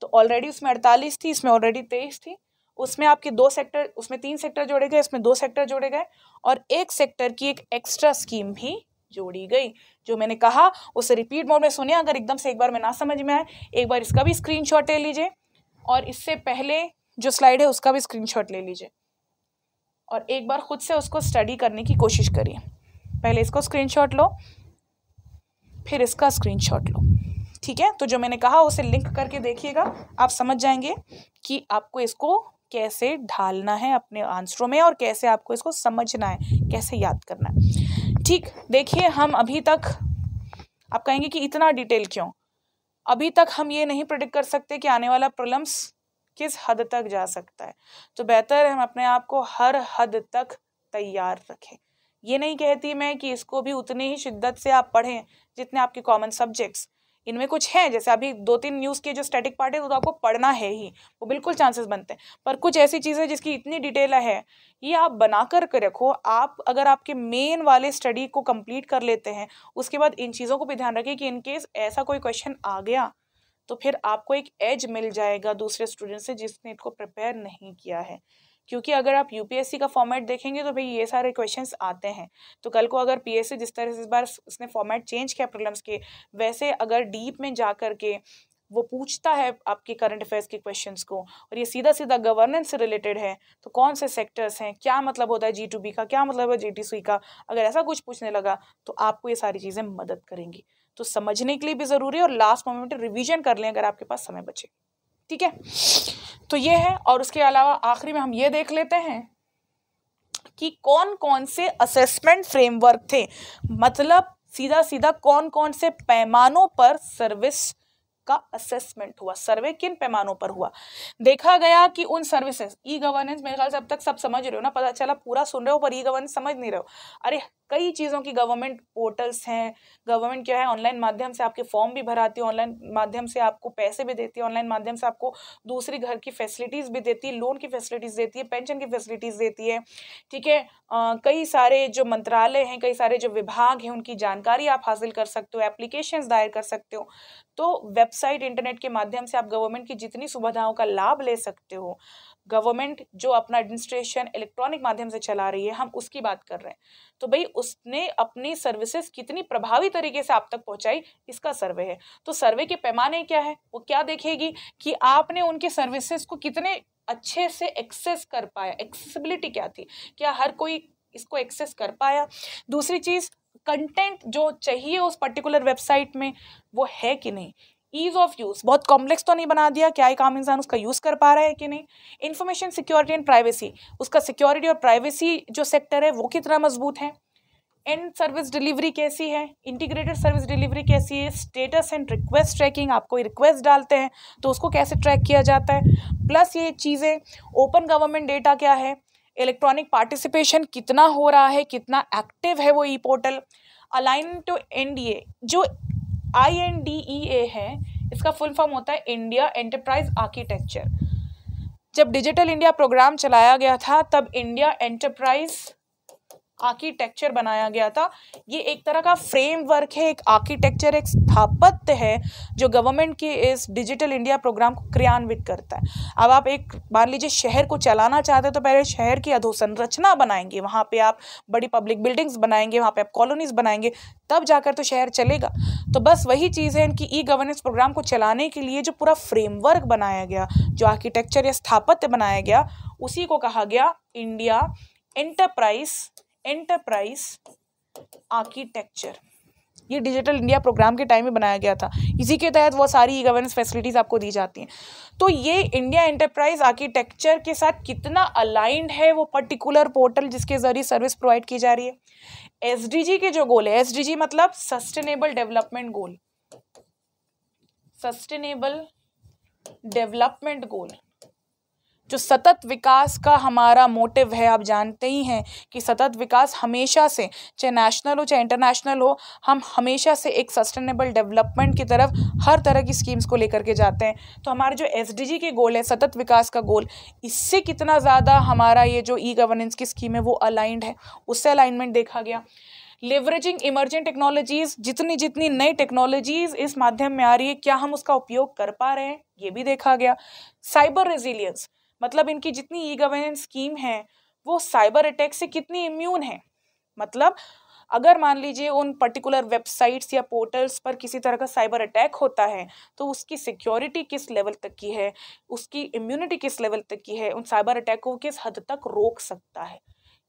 Speaker 1: तो ऑलरेडी उसमें अड़तालीस थी इसमें ऑलरेडी तेईस थी उसमें आपके दो सेक्टर उसमें तीन सेक्टर जोड़े गए इसमें दो सेक्टर जोड़े गए और एक सेक्टर की एक एक्स्ट्रा स्कीम भी जोड़ी गई जो मैंने कहा उसे रिपीट मोड में सुने अगर एकदम से एक बार में ना समझ में आए एक बार इसका भी स्क्रीनशॉट ले लीजिए और इससे पहले जो स्लाइड है उसका भी स्क्रीनशॉट ले लीजिए और एक बार ख़ुद से उसको स्टडी करने की कोशिश करिए पहले इसको स्क्रीनशॉट लो फिर इसका स्क्रीनशॉट लो ठीक है तो जो मैंने कहा उसे लिंक करके देखिएगा आप समझ जाएंगे कि आपको इसको कैसे ढालना है अपने आंसरों में और कैसे आपको इसको समझना है कैसे याद करना है ठीक देखिए हम अभी तक आप कहेंगे कि इतना डिटेल क्यों अभी तक हम ये नहीं प्रोडिक्ट कर सकते कि आने वाला प्रॉब्लम्स किस हद तक जा सकता है तो बेहतर है हम अपने आप को हर हद तक तैयार रखें ये नहीं कहती मैं कि इसको भी उतनी ही शिद्दत से आप पढ़ें जितने आपके कॉमन सब्जेक्ट्स इनमें कुछ हैं जैसे अभी दो तीन न्यूज़ के जो स्टैटिक पार्ट है वो तो आपको पढ़ना है ही वो बिल्कुल चांसेस बनते हैं पर कुछ ऐसी चीज़ें जिसकी इतनी डिटेल है ये आप बना कर के रखो आप अगर आपके मेन वाले स्टडी को कंप्लीट कर लेते हैं उसके बाद इन चीज़ों को भी ध्यान रखें कि इनकेस ऐसा कोई क्वेश्चन आ गया तो फिर आपको एक एज मिल जाएगा दूसरे स्टूडेंट से जिसने इसको प्रिपेयर नहीं किया है क्योंकि अगर आप यूपीएससी का फॉर्मेट देखेंगे तो भाई ये सारे क्वेश्चंस आते हैं तो कल को अगर पीएससी जिस तरह से इस बार उसने फॉर्मेट चेंज किया प्रॉब्लम्स के वैसे अगर डीप में जा कर के वो पूछता है आपके करंट अफेयर्स के क्वेश्चंस को और ये सीधा सीधा गवर्नेंस से रिलेटेड है तो कौन से सेक्टर्स हैं क्या मतलब होता है जी टू बी का क्या मतलब है जी टी सी का अगर ऐसा कुछ पूछने लगा तो आपको ये सारी चीज़ें मदद करेंगी तो समझने के लिए भी ज़रूरी है और लास्ट मोमेंट रिविजन कर लें अगर आपके पास समय बचे ठीक है तो ये है और उसके अलावा आखिरी में हम ये देख लेते हैं कि कौन कौन से असेसमेंट फ्रेमवर्क थे मतलब सीधा सीधा कौन कौन से पैमानों पर सर्विस का असेसमेंट हुआ सर्वे किन पैमानों पर हुआ देखा गया कि उन सर्विसेज ई गवर्नेंस मेरे ख्याल से अब तक सब समझ रहे हो ना पता चला पूरा सुन रहे हो पर ई गवर्नेंस समझ नहीं रहे हो अरे कई चीज़ों की गवर्नमेंट पोर्टल्स हैं गवर्नमेंट क्या है ऑनलाइन माध्यम से आपके फॉर्म भी भराती है ऑनलाइन माध्यम से आपको पैसे भी देती है ऑनलाइन माध्यम से आपको दूसरी घर की फैसिलिटीज़ भी देती है लोन की फैसिलिटीज़ देती है पेंशन की फैसिलिटीज़ देती है ठीक है कई सारे जो मंत्रालय हैं कई सारे जो विभाग हैं उनकी जानकारी आप हासिल कर सकते हो एप्लीकेशन दायर कर सकते हो तो वेबसाइट इंटरनेट के माध्यम से आप गवर्नमेंट की जितनी सुविधाओं का लाभ ले सकते हो गवर्नमेंट जो अपना एडमिनिस्ट्रेशन इलेक्ट्रॉनिक माध्यम से चला रही है हम उसकी बात कर रहे हैं तो भाई उसने अपनी सर्विसेज कितनी प्रभावी तरीके से आप तक पहुंचाई इसका सर्वे है तो सर्वे के पैमाने क्या है वो क्या देखेगी कि आपने उनके सर्विसेज को कितने अच्छे से एक्सेस कर पाया एक्सेसिबिलिटी क्या थी क्या हर कोई इसको एक्सेस कर पाया दूसरी चीज़ कंटेंट जो चाहिए उस पर्टिकुलर वेबसाइट में वो है कि नहीं ईज़ ऑफ यूज़ बहुत कॉम्प्लेक्स तो नहीं बना दिया क्या एक आम इंसान उसका यूज़ कर पा रहा है कि नहीं इन्फॉर्मेशन सिक्योरिटी एंड प्राइवेसी उसका सिक्योरिटी और प्राइवेसी जो सेक्टर है वो कितना मजबूत है एंड सर्विस डिलीवरी कैसी है इंटीग्रेटेड सर्विस डिलीवरी कैसी है स्टेटस एंड रिक्वेस्ट ट्रैकिंग आप कोई रिक्वेस्ट डालते हैं तो उसको कैसे ट्रैक किया जाता है प्लस ये चीज़ें ओपन गवर्नमेंट डेटा क्या है इलेक्ट्रॉनिक पार्टिसिपेशन कितना हो रहा है कितना एक्टिव है वो e portal align to IndEA जो आई एन डी ई ए है इसका फुल फॉर्म होता है इंडिया एंटरप्राइज आर्किटेक्चर जब डिजिटल इंडिया प्रोग्राम चलाया गया था तब इंडिया एंटरप्राइज आर्किटेक्चर बनाया गया था ये एक तरह का फ्रेमवर्क है एक आर्किटेक्चर एक स्थापत्य है जो गवर्नमेंट के इस डिजिटल इंडिया प्रोग्राम को क्रियान्वित करता है अब आप एक मान लीजिए शहर को चलाना चाहते हैं तो पहले शहर की अधोसंरचना बनाएंगे वहाँ पे आप बड़ी पब्लिक बिल्डिंग्स बनाएंगे वहाँ पे आप कॉलोनीज बनाएंगे तब जाकर तो शहर चलेगा तो बस वही चीज़ है इनकी ई गवर्नेंस प्रोग्राम को चलाने के लिए जो पूरा फ्रेमवर्क बनाया गया जो आर्किटेक्चर या स्थापत्य बनाया गया उसी को कहा गया इंडिया इंटरप्राइज एंटरप्राइज आर्किटेक्चर ये डिजिटल इंडिया प्रोग्राम के टाइम में बनाया गया था इसी के तहत वो सारी ई गवर्नेंस फैसिलिटीज़ आपको दी जाती हैं तो ये इंडिया एंटरप्राइज आर्किटेक्चर के साथ कितना अलाइंड है वो पर्टिकुलर पोर्टल जिसके ज़रिए सर्विस प्रोवाइड की जा रही है एस के जो गोल है एस मतलब sustainable development goal sustainable development goal जो सतत विकास का हमारा मोटिव है आप जानते ही हैं कि सतत विकास हमेशा से चाहे नेशनल हो चाहे इंटरनेशनल हो हम हमेशा से एक सस्टेनेबल डेवलपमेंट की तरफ हर तरह की स्कीम्स को लेकर के जाते हैं तो हमारे जो एस के गोल है सतत विकास का गोल इससे कितना ज़्यादा हमारा ये जो ई गवर्नेंस की स्कीम है वो अलाइंड है उससे अलाइनमेंट देखा गया लेवरेजिंग इमर्जिंग टेक्नोलॉजीज जितनी जितनी नई टेक्नोलॉजीज इस माध्यम में आ रही है क्या हम उसका उपयोग कर पा रहे हैं ये भी देखा गया साइबर रेजिलियंस मतलब इनकी जितनी ई गवर्नेंस स्कीम है वो साइबर अटैक से कितनी इम्यून है मतलब अगर मान लीजिए उन पर्टिकुलर वेबसाइट्स या पोर्टल्स पर किसी तरह का साइबर अटैक होता है तो उसकी सिक्योरिटी किस लेवल तक की है उसकी इम्यूनिटी किस लेवल तक की है उन साइबर अटैक को किस हद तक रोक सकता है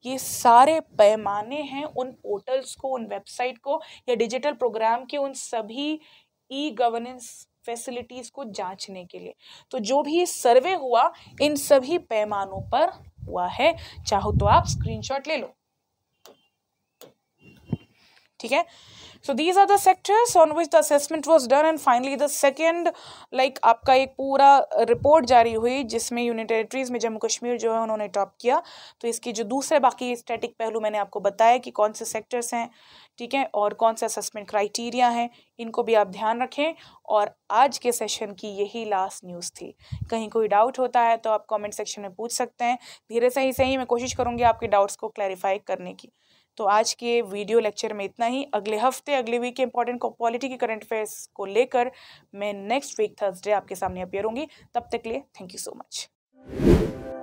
Speaker 1: ये सारे पैमाने हैं उन पोर्टल्स को उन वेबसाइट को या डिजिटल प्रोग्राम के उन सभी ई गवर्नेंस फैसिलिटीज़ को जांचने के लिए तो जो भी सर्वे हुआ इन सभी पैमानों पर हुआ है चाहो तो आप स्क्रीनशॉट ले लो ठीक है so these are the sectors on which the assessment was done and finally the second like आपका एक पूरा रिपोर्ट uh, जारी हुई जिसमें यूनियन टेरेटरीज में जम्मू कश्मीर जो है उन्होंने टॉप किया तो इसकी जो दूसरे बाकी स्टैटिक पहलू मैंने आपको बताया कि कौन से सेक्टर्स हैं ठीक है और कौन से असेसमेंट क्राइटेरिया हैं इनको भी आप ध्यान रखें और आज के सेशन की यही लास्ट न्यूज़ थी कहीं कोई डाउट होता है तो आप कॉमेंट सेक्शन में पूछ सकते हैं धीरे से ही सही मैं कोशिश करूँगी आपके डाउट्स को क्लैरिफाई करने की तो आज के वीडियो लेक्चर में इतना ही अगले हफ्ते अगले वीक के इंपॉर्टेंट पॉलिटी के करंट अफेयर्स को लेकर मैं नेक्स्ट वीक थर्सडे आपके सामने अपेयर होंगी तब तक लिए थैंक यू सो मच